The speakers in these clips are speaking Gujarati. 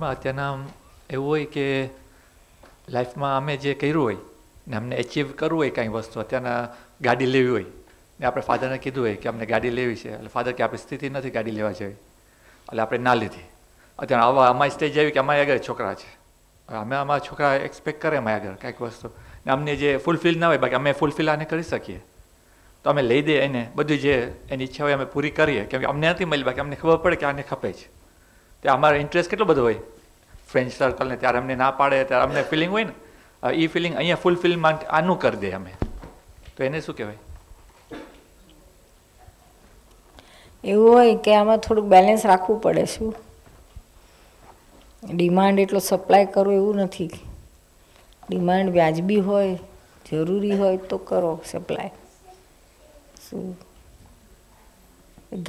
એમાં અત્યારના એવું હોય કે લાઈફમાં અમે જે કર્યું હોય ને અમને એચીવ કરવું હોય કાંઈ વસ્તુ અત્યારના ગાડી લેવી હોય ને આપણે ફાધરને કીધું હોય કે અમને ગાડી લેવી છે એટલે ફાધર કે આપણી સ્થિતિ નથી ગાડી લેવા જેવી એટલે આપણે ના લીધી અત્યારે આવા અમારી સ્ટેજ આવી કે અમારી આગળ છોકરા છે અમે અમારા છોકરા એક્સપેક્ટ કરે અમારી આગળ કાંઈક વસ્તુ ને અમને જે ફૂલફિલ ના હોય બાકી અમે ફૂલફિલ આને કરી શકીએ તો અમે લઈ દઈએ એને બધું જે એની ઈચ્છા હોય અમે પૂરી કરીએ કેમકે અમને નથી મળી બાકી અમને ખબર પડે કે આને ખપે છે તે અમારો ઇન્ટરેસ્ટ કેટલો બધો હોય ફ્રેન્ચ સર્કલને ત્યારે અમને ના પાડે ત્યારે અમને ફિલિંગ હોય ને એ ફિલિંગ અહીંયા ફૂલફિલ માટે આનું કરી દે અમે તો એને શું કહેવાય એવું હોય કે આમાં થોડુંક બેલેન્સ રાખવું પડે શું ડિમાન્ડ એટલો સપ્લાય કરો એવું નથી ડિમાન્ડ વ્યાજબી હોય જરૂરી હોય તો કરો સપ્લાય શું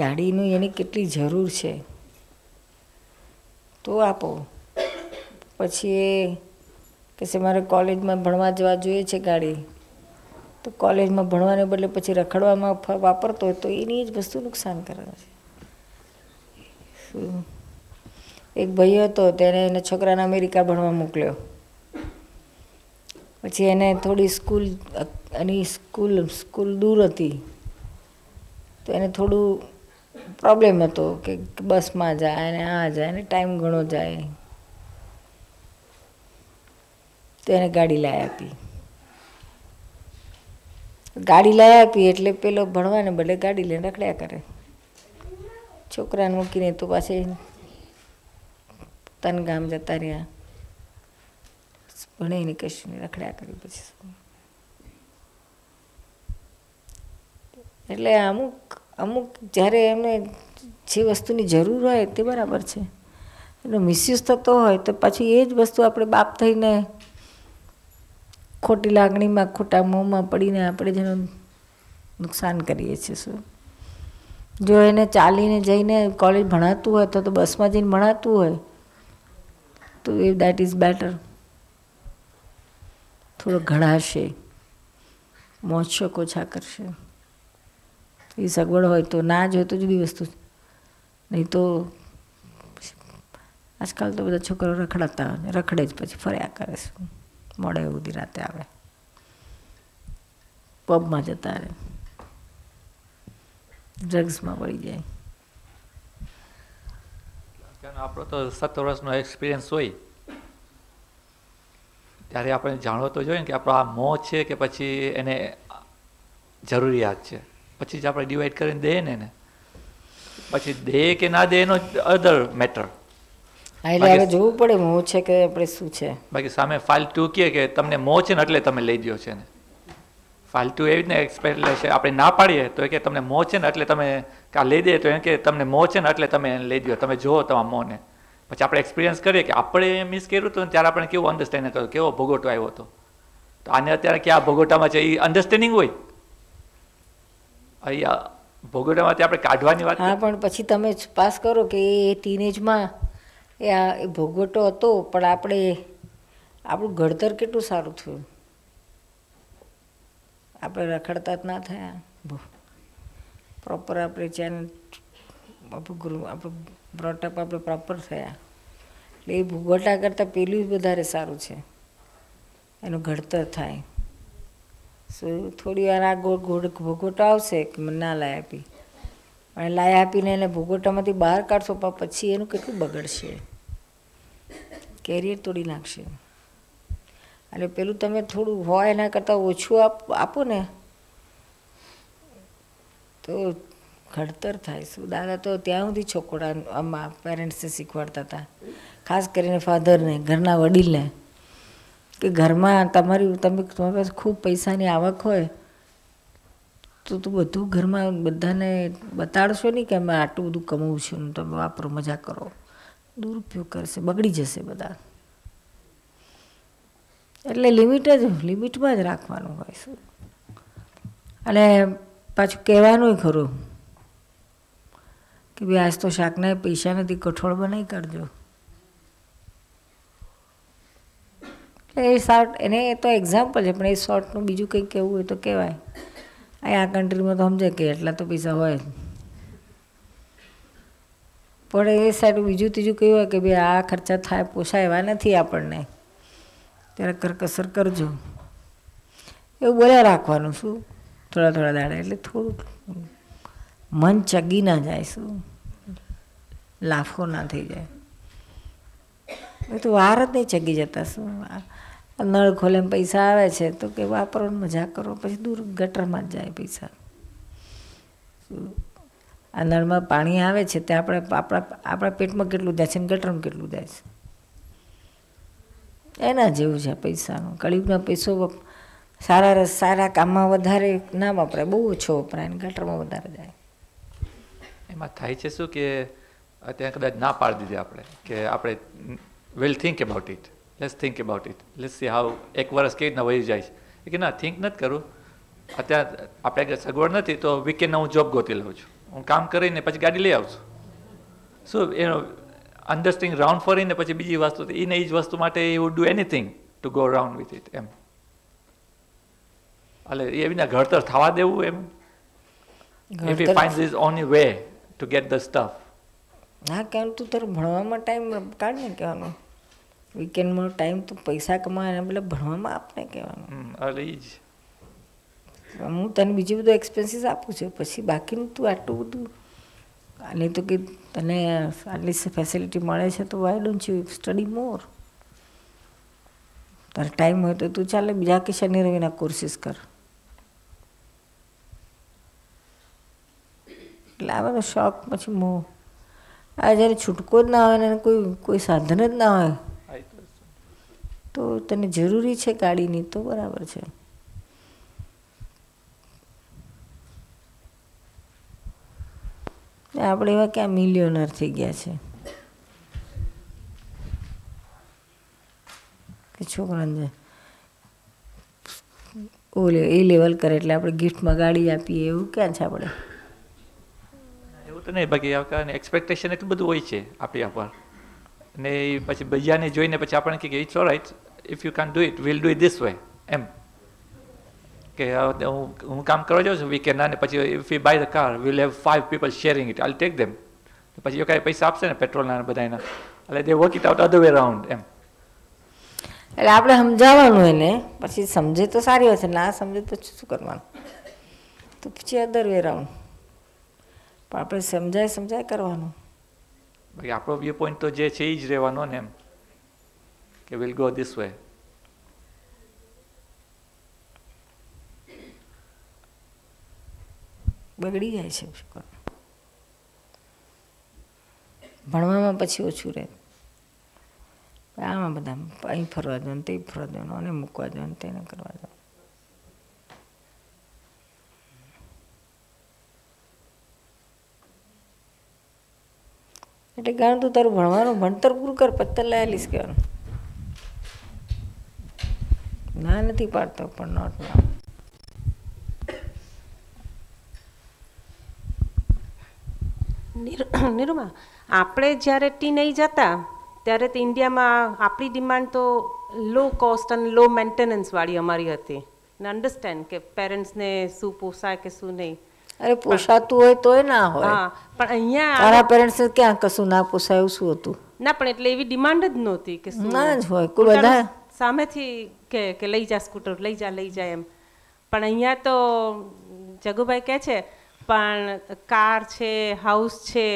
ગાડીનું એની કેટલી જરૂર છે તો આપો પછી એ કહેશે મારે કોલેજમાં ભણવા જવા જોઈએ છે ગાડી તો કોલેજમાં ભણવાને બદલે પછી રખડવામાં વાપરતો હોય તો એની જ વસ્તુ નુકસાન કરવાનું છે એક ભાઈ હતો તેને એને છોકરાને અમેરિકા ભણવા મોકલ્યો પછી એને થોડી સ્કૂલ એની સ્કૂલ સ્કૂલ દૂર હતી તો એને થોડું પ્રોબ્લેમ હતો કે બસમાં જાય ને આ જાય ને ટાઈમ ઘણો જાય તો એને ગાડી લાવી આપી ગાડી લાવી આપી એટલે પેલો ભણવાને બદલે ગાડી લઈને રખડ્યા કરે છોકરાને મૂકીને તો પાછી તન ગામ જતા રહ્યા ભણે ને કશું રખડ્યા કરી પછી એટલે અમુક અમુક જ્યારે એમને જે વસ્તુની જરૂર હોય તે બરાબર છે એનો મિસયુઝ થતો હોય તો પાછી એ જ વસ્તુ આપણે બાપ થઈને ખોટી લાગણીમાં ખોટા મોંમાં પડીને આપણે જેનું નુકસાન કરીએ છીએ શું જો એને ચાલીને જઈને કોલેજ ભણાતું હોય તો તો બસમાં જઈને ભણાતું હોય તો એ દેટ ઇઝ બેટર થોડો મોજ મોજશોક ઓછા કરશે એ સગવડ હોય તો ના જ હોય તો જુદી વસ્તુ નહીં તો આજકાલ તો બધા છોકરાઓ રખડાતા હોય રખડે જ પછી ફર્યા કરે છે મોડે સુધી રાતે આવે પબમાં જતા રહે ડ્રગ્સમાં પડી જાય આપણો તો સત વર્ષનો એક્સપિરિયન્સ હોય ત્યારે આપણે જાણવો તો જોઈએ કે આપણો આ મોહ છે કે પછી એને જરૂરિયાત છે પછી જ આપણે ડિવાઈડ કરીને દે ને પછી દે કે ના દે એનો અધર મેટર એટલે હવે જોવું પડે મોહ છે કે આપણે શું છે બાકી સામે ફાલતુ કહે કે તમને મોહ છે ને એટલે તમે લઈ ગયો છે ને ફાલતુ એવી ને એક્સપેક્ટ છે આપણે ના પાડીએ તો કે તમને મોહ છે ને એટલે તમે આ લઈ દે તો એમ કે તમને મોહ છે ને એટલે તમે એને લઈ ગયો તમે જુઓ તમારા મોહને પછી આપણે એક્સપિરિયન્સ કરીએ કે આપણે મિસ કર્યું હતું ત્યારે આપણે કેવું અન્ડરસ્ટેન્ડ કર્યું કેવો ભોગોટો આવ્યો હતો તો આને અત્યારે કે આ ભોગોટામાં છે એ અન્ડરસ્ટેન્ડિંગ હોય અહીંયા ભોગવટામાંથી આપણે કાઢવાની વાત હા પણ પછી તમે પાસ કરો કે એ ટીનેજમાં એ આ ભોગવટો હતો પણ આપણે આપણું ઘડતર કેટલું સારું થયું આપણે રખડતા જ ના થયા પ્રોપર આપણે ચેન આપણું ગ્રુ આપણું બ્રોટઅપ આપણે પ્રોપર થયા એટલે એ ભૂગોટા કરતાં પેલું જ વધારે સારું છે એનું ઘડતર થાય થોડી વાર આ ગોળ ગોળ ભોગોટો આવશે કે મને ના લાય આપી અને લાય આપીને એને ભોગોટામાંથી બહાર કાઢશો પણ પછી એનું કેટલું બગડશે કેરિયર તોડી નાખશે અને પેલું તમે થોડું હોય એના કરતાં ઓછું આપ આપો ને તો ઘડતર થાય શું દાદા તો ત્યાં સુધી છોકરા આમાં પેરેન્ટ્સને શીખવાડતા હતા ખાસ કરીને ફાધરને ઘરના વડીલને કે ઘરમાં તમારી તમે તમારી પાસે ખૂબ પૈસાની આવક હોય તો તું બધું ઘરમાં બધાને બતાડશો નહીં કે અમે આટલું બધું કમાવું છું તમે વાપરો મજા કરો દુરુપયોગ કરશે બગડી જશે બધા એટલે લિમિટ જ લિમિટમાં જ રાખવાનું હોય છે અને પાછું કહેવાનું ખરું કે ભાઈ આજ તો શાકના પૈસા નથી કઠોળ બનાવી કરજો એ શોર્ટ એને એ તો એક્ઝામ્પલ છે પણ એ શોર્ટનું બીજું કંઈક કહેવું હોય તો કહેવાય આ કન્ટ્રીમાં તો સમજે કે એટલા તો પૈસા હોય જ પણ એ સાઈડ બીજું ત્રીજું કહ્યું હોય કે ભાઈ આ ખર્ચા થાય પોસાય એવા નથી આપણને ત્યારે કરકસર કરજો એવું બોલ્યા રાખવાનું શું થોડા થોડા દાડા એટલે થોડુંક મન ચગી ના જાય શું લાફો ના થઈ જાય એ તો વાર જ નહીં ચગી જતા શું વાર નળ ખોલે પૈસા આવે છે તો કે વાપરો મજા કરો પછી દૂર ગટરમાં જ જાય પૈસા આ નળમાં પાણી આવે છે તે આપણે આપણા આપણા પેટમાં કેટલું જાય છે ને ગટરમાં કેટલું જાય છે એના જેવું છે પૈસાનું કળિયુગનો પૈસો સારા સારા કામમાં વધારે ના વપરાય બહુ ઓછો વપરાય ને ગટરમાં વધારે જાય એમાં થાય છે શું કે ત્યાં કદાચ ના પાડી દીધી આપણે કે આપણે will think about it let's think about it let's see how એક વર્ષ કેવી રીતના વહી જાય છે કે ના થિંક નથી કરું અત્યારે આપણે સગવડ નથી તો વીકેન્ડના હું જોબ ગોતી લઉં છું હું કામ કરીને પછી ગાડી લઈ આવશું શું એનો અન્ડરસ્ટેન્ડિંગ રાઉન્ડ ફરીને પછી બીજી વસ્તુ એને એ જ વસ્તુ માટે એ would do anything to go round with it એમ એટલે એ વિના ઘડતર થવા દેવું એમ if you find is own way to get the stuff હા કારણ તું તારું ભણવામાં ટાઈમ કાઢ ને કહેવાનું વીકેન્ડમાં ટાઈમ તો પૈસા કમાવા એના બદલે ભણવામાં આપને કહેવાનું અરે હું તને બીજું બધું એક્સપેન્સીસ આપું છું પછી બાકીનું તું આટલું બધું આની તો કે તને આટલી ફેસિલિટી મળે છે તો why don't you study more તારે ટાઈમ હોય તો તું ચાલે બીજા કે શનિ રવિના કોર્સિસ કર એટલે આ બધો શોખ પછી મોહ આ જ્યારે છૂટકો જ ના હોય ને કોઈ કોઈ સાધન જ ના હોય તો તને જરૂરી છે ગાડીની તો બરાબર છે આપણે એવા ક્યાં મિલિયોનર થઈ ગયા છે કે છોકરાને ઓ એ લેવલ કરે એટલે આપણે ગિફ્ટમાં ગાડી આપીએ એવું ક્યાં છે આપણે એવું તો નહીં બાકી એક્સપેક્ટેશન એટલું બધું હોય છે આપણી આપણ ને એ પછી ભૈયાને જોઈને પછી આપણે કહે કે it's all right if you can do it will do it this way એમ કે હું હું કામ કરવા જાઉં છું વી કેન ને પછી if you buy the car will have five people sharing it I take them પછી એ કાંઈ પૈસા આપશે ને પેટ્રોલના બધા એના એટલે they work it out other way round એમ એટલે આપણે સમજાવવાનું એને પછી સમજે તો સારી હોય હશે ના સમજે તો શું કરવાનું તો પછી અધર વે રાઉન્ડ પણ આપણે સમજાય સમજાય કરવાનું બાકી આપણો વ્યૂ પોઈન્ટ તો જે છે એ જ રહેવાનો ને એમ કે વિલ ગો ધીસ વે બગડી જાય છે ભણવામાં પછી ઓછું રહે આમાં બધા અહીં ફરવા જવાનું તે ફરવા જવાનું અને મૂકવા જવાનું તેને કરવા જવાનું એટલે ગાણ તું તારું ભણવાનું ભણતર પૂરું કર પત્તર લાયેલીશ કહેવાનું ના નથી પાડતો પણ નોટ ના નિરુમા આપણે જ્યારે ટી નહીં જતા ત્યારે તો ઇન્ડિયામાં આપણી ડિમાન્ડ તો લો કોસ્ટ અને લો મેન્ટેનન્સવાળી અમારી હતી ને અન્ડરસ્ટેન્ડ કે પેરેન્ટ્સને શું પોસાય કે શું નહીં અરે પોસાતું હોય તોય ના હોય પણ અહીંયા તારા પેરેન્ટ્સ ક્યાં કશું ના પોસાયું શું હતું ના પણ એટલે એવી ડિમાન્ડ જ નહોતી કે ના જ હોય કોઈ બધા સામેથી કે કે લઈ જા સ્કૂટર લઈ જા લઈ જા એમ પણ અહીંયા તો જગુભાઈ કહે છે પણ કાર છે હાઉસ છે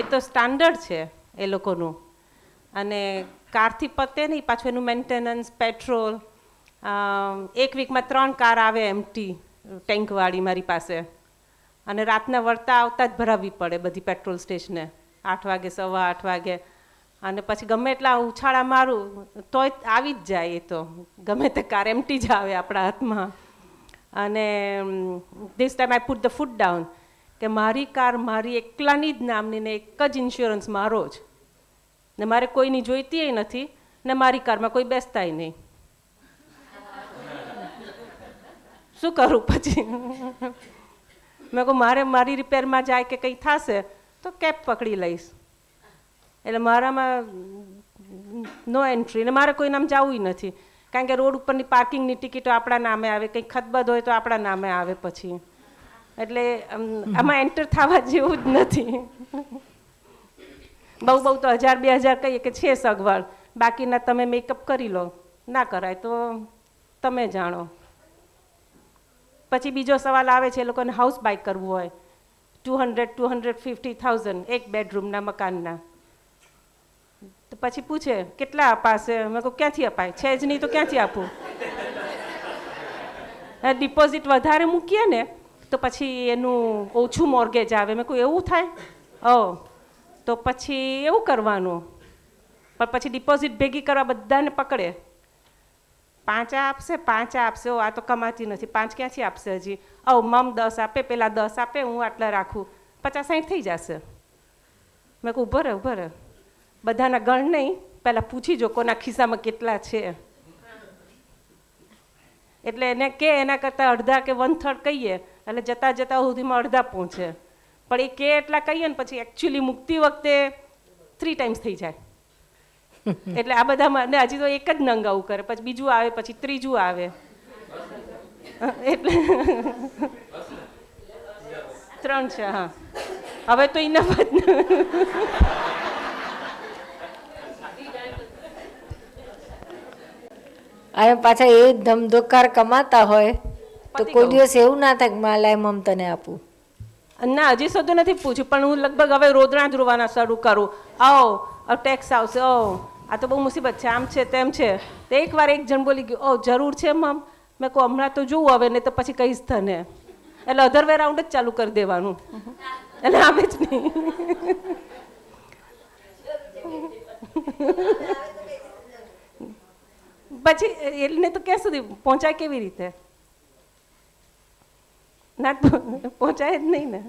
એ તો સ્ટાન્ડર્ડ છે એ લોકોનું અને કારથી પતે નહીં પાછું એનું મેન્ટેનન્સ પેટ્રોલ એક વીકમાં ત્રણ કાર આવે એમટી ટેન્કવાળી મારી પાસે અને રાતના વળતા આવતા જ ભરાવવી પડે બધી પેટ્રોલ સ્ટેશને આઠ વાગે સવા આઠ વાગે અને પછી ગમે એટલા ઉછાળા મારું તોય આવી જ જાય એ તો ગમે તે કાર એમટી જ આવે આપણા હાથમાં અને this time I put the foot down કે મારી કાર મારી એકલાની જ નામની ને એક જ ઇન્સ્યોરન્સ મારો જ ને મારે કોઈની જોઈતી નથી ને મારી કારમાં કોઈ બેસતાય નહીં શું કરું પછી મેં કહું મારે મારી રિપેરમાં જાય કે કંઈ થશે તો કેબ પકડી લઈશ એટલે મારામાં નો એન્ટ્રી ને મારે કોઈ નામ જવું નથી કારણ કે રોડ ઉપરની પાર્કિંગની ટિકિટો આપણા નામે આવે કંઈ ખતબદ હોય તો આપણા નામે આવે પછી એટલે આમાં એન્ટર થવા જેવું જ નથી બહુ બહુ તો હજાર બે હજાર કહીએ કે છે સગવડ બાકીના તમે મેકઅપ કરી લો ના કરાય તો તમે જાણો પછી બીજો સવાલ આવે છે એ લોકોને હાઉસ બાય કરવું હોય two hundred two hundred fifty thousand એક બેડરૂમના મકાનના તો પછી પૂછે કેટલા અપાશે મેં કહું ક્યાંથી અપાય છે જ નહીં તો ક્યાંથી આપું ડિપોઝિટ વધારે મૂકીએ ને તો પછી એનું ઓછું મોર્ગેજ આવે મેં કહું એવું થાય ઓ તો પછી એવું કરવાનું પણ પછી ડિપોઝિટ ભેગી કરવા બધાને પકડે પાંચા આપશે પાંચા આપશે ઓ આ તો કમાતી નથી પાંચ ક્યાંથી આપશે હજી ઓ મમ દસ આપે પેલા દસ આપે હું આટલા રાખું પચાસ સાઠ થઈ જશે મેં કહું ઉભો રહે ઉભો રહે બધાના ગણ નહીં પહેલાં પૂછી જો કોના ખિસ્સામાં કેટલા છે એટલે એને કે એના કરતાં અડધા કે વન થર્ડ કહીએ એટલે જતાં જતાં સુધીમાં અડધા પહોંચે પણ એ કે એટલા કહીએ ને પછી એકચ્યુઅલી મૂકતી વખતે થ્રી ટાઈમ્સ થઈ જાય એટલે આ બધામાં ને હજી તો એક જ નંગ આવું કરે પછી બીજું આવે પછી ત્રીજું આવે એટલે ત્રણ છે હા હવે તો ઇનફ જ અને પાછા એ ધમધોકાર કમાતા હોય તો કોઈ દિવસ એવું ના થાય કે માલાય તને આપું ના હજી સુધી નથી પૂછ્યું પણ હું લગભગ હવે રોદણા જ રોવાના શરૂ કરું આવો ટેક્સ આવશે ઓ આ તો બહુ મુસીબત છે આમ છે તેમ છે તો એકવાર એક જણ બોલી ગયું ઓ જરૂર છે મમ મેં કહું હમણાં તો જોવું હવે ને તો પછી કહીશ તને એટલે અધર રાઉન્ડ જ ચાલુ કરી દેવાનું એટલે આવે જ નહીં પછી એને તો ક્યાં સુધી પહોંચાય કેવી રીતે ના પહોંચાય જ નહીં ને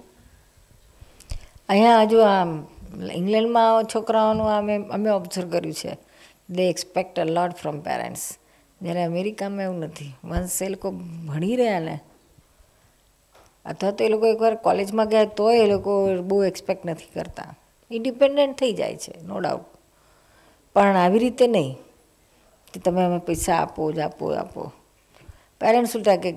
અહીંયા હજુ આમ ઇંગ્લેન્ડમાં છોકરાઓનું અમે અમે ઓબ્ઝર્વ કર્યું છે they expect a lot from parents જ્યારે અમેરિકામાં એવું નથી વન્સ એ લોકો ભણી રહ્યા ને અથવા તો એ લોકો એકવાર કોલેજમાં ગયા તો એ લોકો બહુ એક્સપેક્ટ નથી કરતા ઇન્ડિપેન્ડન્ટ થઈ જાય છે નો ડાઉટ પણ આવી રીતે નહીં કે તમે અમે પૈસા આપો જ આપો આપો પેરેન્ટ્સ ઉલટા કે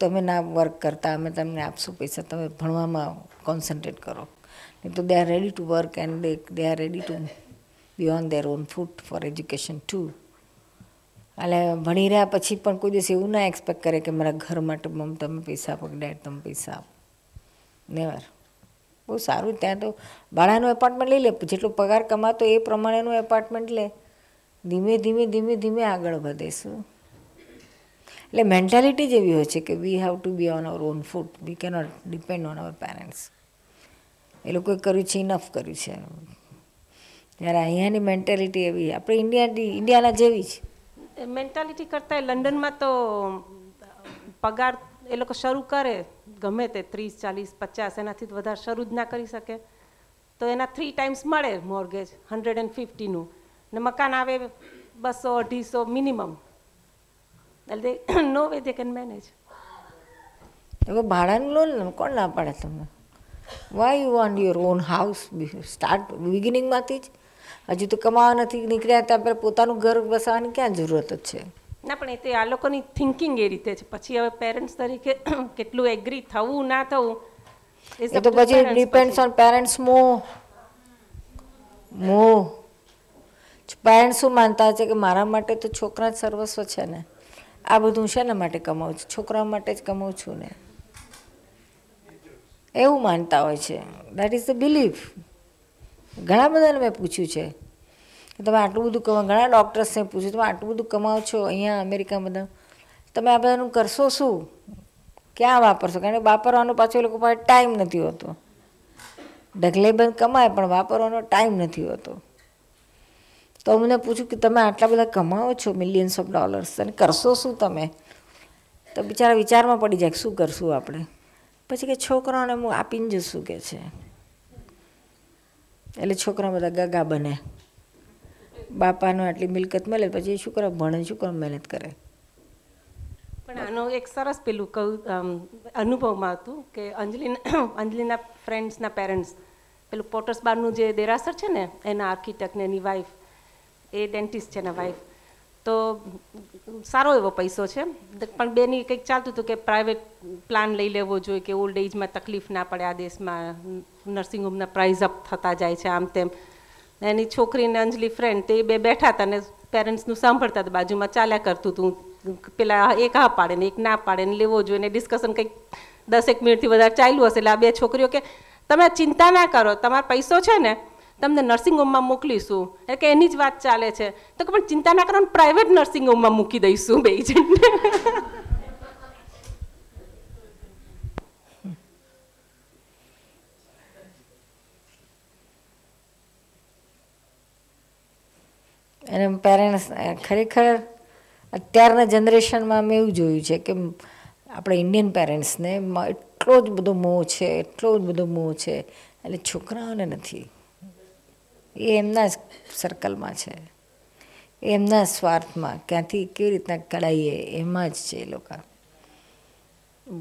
તમે ના વર્ક કરતા અમે તમને આપશું પૈસા તમે ભણવામાં કોન્સન્ટ્રેટ કરો So they are ready to work and they, they are ready to be on their own foot for education too. એટલે ભણી રહ્યા પછી પણ કોઈ દિવસ એવું ના એક્સપેક્ટ કરે કે મારા ઘર માટે મમ તમે પૈસા આપો કે ડેડ તમે પૈસા આપો નેવર બહુ સારું ત્યાં તો ભાડાનું એપાર્ટમેન્ટ લઈ લે જેટલો પગાર કમાતો એ પ્રમાણેનું એપાર્ટમેન્ટ લે ધીમે ધીમે ધીમે ધીમે આગળ વધીશું એટલે મેન્ટાલિટી જ એવી હોય છે કે we have to be on our own foot we cannot depend on our parents એ લોકોએ કર્યું છે ઇનફ કર્યું છે ત્યારે અહીંયાની મેન્ટેલિટી એવી આપણે ઇન્ડિયા ઇન્ડિયાના જેવી જ મેન્ટાલિટી કરતાં લંડનમાં તો પગાર એ લોકો શરૂ કરે ગમે તે ત્રીસ ચાલીસ પચાસ એનાથી વધારે શરૂ જ ના કરી શકે તો એના થ્રી ટાઈમ્સ મળે મોર્ગેજ હંડ્રેડ એન્ડ ફિફ્ટીનું ને મકાન આવે બસો અઢીસો મિનિમમ એટલે no way they can manage ભાડાનું લોન કોણ ના પાડે તમને why you want your own house start બિગિનિંગમાંથી જ હજુ તો કમાવા નથી નીકળ્યા ત્યાં પહેલાં પોતાનું ઘર બસાવવાની ક્યાં જરૂરત જ છે ના પણ એ તો આ લોકોની થિંકિંગ એ રીતે છે પછી હવે પેરેન્ટ્સ તરીકે કેટલું એગ્રી થવું ના થવું એ તો પછી ડિપેન્ડ્સ ઓન પેરેન્ટ્સ મો મો પેરેન્ટ્સ શું માનતા છે કે મારા માટે તો છોકરા જ સર્વસ્વ છે ને આ બધું હું શેના માટે કમાવું છું છોકરા માટે જ કમાઉં છું ને એવું માનતા હોય છે દેટ ઇઝ ધ બિલીફ ઘણા બધાને મેં પૂછ્યું છે કે તમે આટલું બધું કમાવો ઘણા ડૉક્ટર્સને પૂછ્યું તમે આટલું બધું કમાવો છો અહીંયા અમેરિકા બધા તમે આ બધાનું કરશો શું ક્યાં વાપરશો કારણ કે વાપરવાનો પાછો એ લોકો પાસે ટાઈમ નથી હોતો ઢગલે બંધ કમાય પણ વાપરવાનો ટાઈમ નથી હોતો તો અમને પૂછ્યું કે તમે આટલા બધા કમાવો છો મિલિયન્સ ઓફ ડોલર્સ અને કરશો શું તમે તો બિચારા વિચારમાં પડી જાય શું કરશું આપણે પછી કે છોકરાઓને હું આપીને જશું કે છે એટલે છોકરા બધા ગગા બને બાપાનો આટલી મિલકત મળે પછી શું ભણે શું કરે મહેનત કરે પણ આનો એક સરસ પેલું કહું અનુભવમાં હતું કે અંજલિ અંજલિના ફ્રેન્ડ્સના પેરેન્ટ્સ પેલું પોટર્સ બારનું જે દેરાસર છે ને એના આર્કિટેક્ટ ને એની વાઈફ એ ડેન્ટિસ્ટ છે એના વાઈફ તો સારો એવો પૈસો છે પણ બેની કંઈક ચાલતું હતું કે પ્રાઇવેટ પ્લાન લઈ લેવો જોઈએ કે ઓલ્ડ એજમાં તકલીફ ના પડે આ દેશમાં નર્સિંગ હોમના પ્રાઇઝ અપ થતા જાય છે આમ તેમ એની છોકરીને અંજલિ ફ્રેન્ડ તે બે બેઠા હતા ને પેરેન્ટ્સનું સાંભળતા હતા બાજુમાં ચાલ્યા કરતું હતું પેલા એક હા પાડે ને એક ના પાડે ને લેવો જોઈએ ને ડિસ્કશન કંઈક દસેક મિનિટથી વધારે ચાલ્યું હશે એટલે આ બે છોકરીઓ કે તમે ચિંતા ના કરો તમારો પૈસો છે ને તમને નર્સિંગ હોમમાં મોકલીશું એટલે કે એની જ વાત ચાલે છે તો કે પણ ચિંતા ના કરો પ્રાઇવેટ નર્સિંગ હોમમાં મૂકી દઈશું બે જણને અને પેરેન્ટ્સ ખરેખર અત્યારના જનરેશનમાં મેં એવું જોયું છે કે આપણે ઇન્ડિયન પેરેન્ટ્સને એટલો જ બધો મોહ છે એટલો જ બધો મોહ છે એટલે છોકરાઓને નથી એ એમના જ સર્કલમાં છે એમના સ્વાર્થમાં ક્યાંથી કેવી રીતના કઢાઈએ એમાં જ છે એ લોકો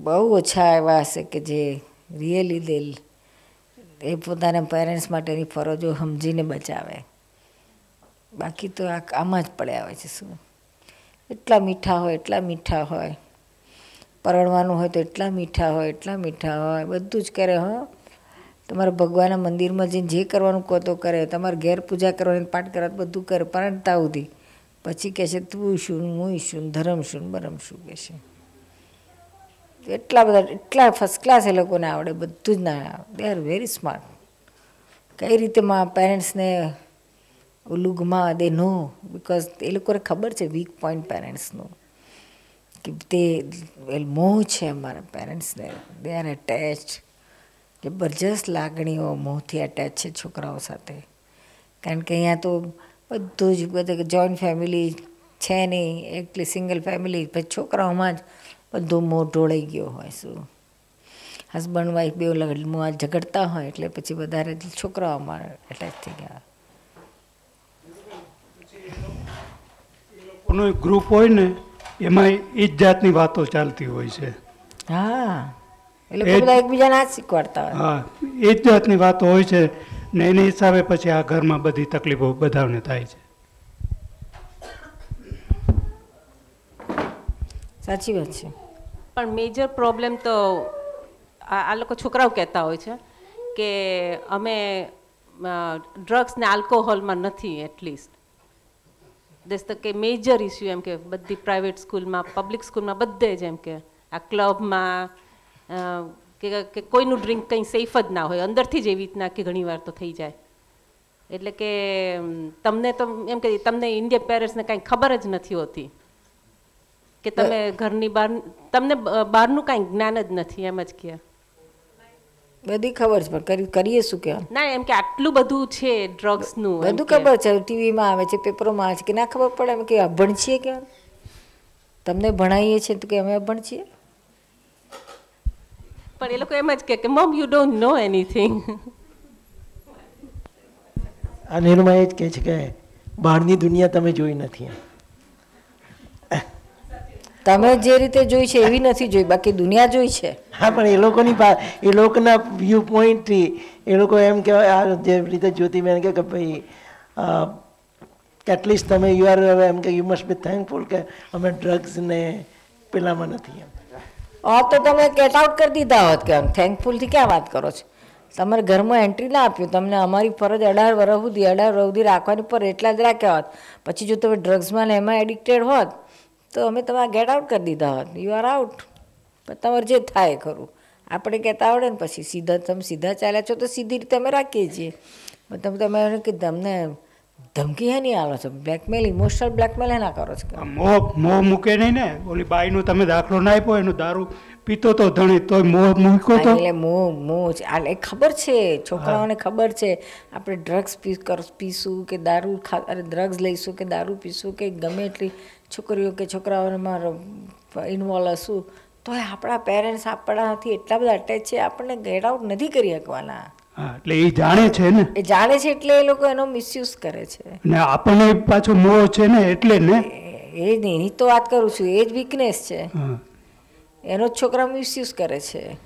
બહુ ઓછા એવા હશે કે જે રિયલી દિલ એ પોતાના પેરેન્ટ્સ માટેની ફરજો સમજીને બચાવે બાકી તો આ આમાં જ પડ્યા હોય છે શું એટલા મીઠા હોય એટલા મીઠા હોય પરણવાનું હોય તો એટલા મીઠા હોય એટલા મીઠા હોય બધું જ કરે હો તમારા ભગવાનના મંદિરમાં જઈને જે કરવાનું કહો તો કરે તમારે ઘેર પૂજા કરવાની પાઠ કરવા બધું કરે પરણતા સુધી પછી કહેશે છે તું શું હું શું ધર્મ શું બરમ શું કહે એટલા બધા એટલા ફર્સ્ટ ક્લાસ એ લોકોને આવડે બધું જ ના આવડે દે આર વેરી સ્માર્ટ કઈ રીતે મા પેરેન્ટ્સને ઓલું દે નો બિકોઝ એ લોકોને ખબર છે વીક પોઈન્ટ પેરેન્ટ્સનું કે તે મોહ છે અમારા પેરેન્ટ્સને દે આર એટેચ કે જબરજસ્ત લાગણીઓ મોંથી અટેચ છે છોકરાઓ સાથે કારણ કે અહીંયા તો બધું જ બધું જોઈન્ટ ફેમિલી છે નહીં એકલી સિંગલ ફેમિલી પછી છોકરાઓમાં જ બધું મોં ઢોળાઈ ગયો હોય શું હસબન્ડ વાઈફ બે મોં ઝઘડતા હોય એટલે પછી વધારે છોકરાઓમાં અટેચ થઈ ગયા લોકોનું ગ્રુપ હોય ને એમાં એ જ જાતની વાતો ચાલતી હોય છે હા એટલે બધા એકબીજાને આ શીખવાડતા હોય હા એ જ જાતની વાતો હોય છે ને એને હિસાબે પછી આ ઘરમાં બધી તકલીફો બધાને થાય છે સાચી વાત છે પણ મેજર પ્રોબ્લેમ તો આ લોકો છોકરાઓ કહેતા હોય છે કે અમે ડ્રગ્સ ને આલ્કોહોલમાં નથી એટલીસ્ટ દેસ તો કે મેજર ઇસ્યુ એમ કે બધી પ્રાઇવેટ સ્કૂલમાં પબ્લિક સ્કૂલમાં બધે જ એમ કે આ ક્લબમાં કે કોઈનું ડ્રિંક કંઈ સેફ જ ના હોય અંદરથી જ એવી રીતના કે ઘણીવાર તો થઈ જાય એટલે કે તમને તો એમ કે તમને ઇન્ડિયન પેરેન્ટ્સને કાંઈ ખબર જ નથી હોતી કે તમે ઘરની બહાર તમને બહારનું કાંઈ જ્ઞાન જ નથી એમ જ કે બધી ખબર છે પણ કરીએ શું કે ના એમ કે આટલું બધું છે ડ્રગ્સનું બધું ખબર છે ટીવીમાં આવે છે પેપરોમાં આવે છે કે ના ખબર પડે એમ કે અભણ છીએ કે તમને ભણાવીએ છીએ તો કે અમે અભણ છીએ પણ એ લોકો એમ જ કે mum you don't know anything અનિલમાં એ જ કહે છે કે બહારની દુનિયા તમે જોઈ નથી તમે જે રીતે જોઈ છે એવી નથી જોઈ બાકી દુનિયા જોઈ છે હા પણ એ લોકોની એ લોકોના વ્યૂ પોઈન્ટથી એ લોકો એમ કહેવાય આ જે રીતે જ્યોતિબેન કે ભાઈ એટલીસ્ટ તમે યુ આર એમ કે યુ મસ્ટ બી થેન્કફુલ કે અમે ડ્રગ્સ ને પેલામાં નથી એમ હોત તો તમે ગેટ આઉટ કરી દીધા હોત કે થેન્કફુલથી ક્યાં વાત કરો છો તમારે ઘરમાં એન્ટ્રી ના આપ્યું તમને અમારી ફરજ અઢાર વર્ષ સુધી અઢાર વર્ષ સુધી રાખવાની પર એટલા જ રાખ્યા હોત પછી જો તમે ડ્રગ્સમાં ને એમાં એડિક્ટેડ હોત તો અમે તમારા ગેટ આઉટ કરી દીધા હોત યુ આર આઉટ પણ તમારે જે થાય ખરું આપણે કહેતા આવડે ને પછી સીધા તમે સીધા ચાલ્યા છો તો સીધી રીતે અમે રાખીએ છીએ તમે તમે એને કે તમને ધમકી હે નહીં આલો છો બ્લેકમેલ ઇમોશનલ બ્લેકમેલ હે ના કરો છો મોહ મોહ મૂકે નહીં ને ઓલી બાઈનો તમે દાખલો ના આપ્યો એનું દારૂ પીતો તો ધણે તોય મોહ મૂક્યો તો એટલે મોહ મોહ એ ખબર છે છોકરાઓને ખબર છે આપણે ડ્રગ્સ પીશું કે દારૂ ખા અરે ડ્રગ્સ લઈશું કે દારૂ પીશું કે ગમે એટલી છોકરીઓ કે છોકરાઓમાં ઇન્વોલ્વ હશું તોય આપણા પેરેન્ટ્સ આપણાથી એટલા બધા અટેચ છે આપણને ગેડ આઉટ નથી કરી શકવાના એટલે એ જાણે છે ને એ જાણે છે એટલે એ લોકો એનો મિસયુઝ કરે છે ને આપણને પાછો મોહ છે ને એટલે ને એ જ તો વાત કરું છું એ જ વીકનેસ છે એનો છોકરા મિસયુઝ કરે છે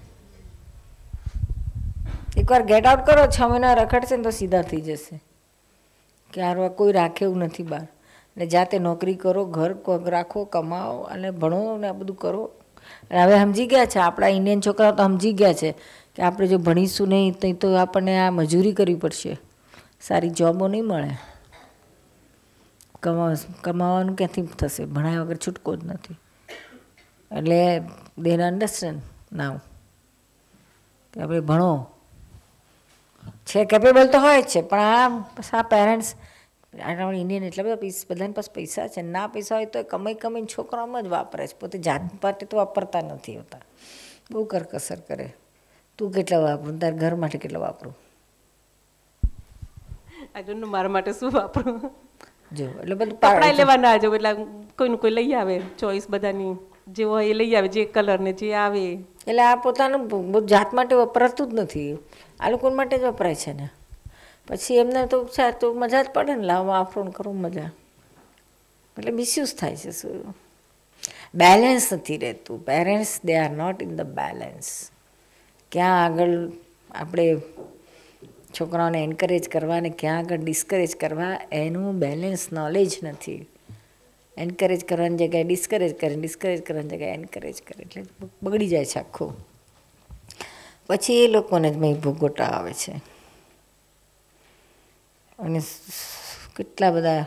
એકવાર ગેટ આઉટ કરો છ મહિના રખડશે ને તો સીધા થઈ જશે કે આ કોઈ રાખે એવું નથી બહાર ને જાતે નોકરી કરો ઘર રાખો કમાઓ અને ભણો ને આ બધું કરો અને હવે સમજી ગયા છે આપણા ઇન્ડિયન છોકરાઓ તો સમજી ગયા છે કે આપણે જો ભણીશું નહીં તો તો આપણને આ મજૂરી કરવી પડશે સારી જોબો નહીં મળે કમાવા કમાવાનું ક્યાંથી થશે ભણાયા વગર છૂટકો જ નથી એટલે દેન અન્ડરસ્ટેન્ડ નાવ કે આપણે ભણો છે કેપેબલ તો હોય જ છે પણ આ પેરેન્ટ્સ આપણા ઇન્ડિયન એટલા બધા પૈસા બધાને પાસે પૈસા છે ના પૈસા હોય તો કમાઈ કમાઈને છોકરાઓમાં જ વાપરે છે પોતે જાત માટે તો વાપરતા નથી હોતા બહુ કરકસર કરે તું કેટલા વાપરું તારા ઘર માટે કેટલા વાપરું આઈ મારા માટે શું વાપરું જો એટલે બધું કપડા લેવાના જો એટલે કોઈનું કોઈ લઈ આવે ચોઈસ બધાની જે હોય એ લઈ આવે જે કલર ને જે આવે એટલે આ પોતાનું જાત માટે વપરાતું જ નથી આ લોકો માટે જ વપરાય છે ને પછી એમને તો ઉત્સાહ તો મજા જ પડે ને લાવવા આફરણ કરું મજા એટલે મિસયુઝ થાય છે શું બેલેન્સ નથી રહેતું parents they are not in the balance ક્યાં આગળ આપણે છોકરાઓને એન્કરેજ કરવા ને ક્યાં આગળ ડિસ્કરેજ કરવા એનું બેલેન્સ નોલેજ નથી એન્કરેજ કરવાની જગ્યાએ ડિસ્કરેજ કરે ડિસ્કરેજ કરવાની જગ્યાએ એન્કરેજ કરે એટલે બગડી જાય છે આખું પછી એ લોકોને જ મેં ભૂગોટા આવે છે અને કેટલા બધા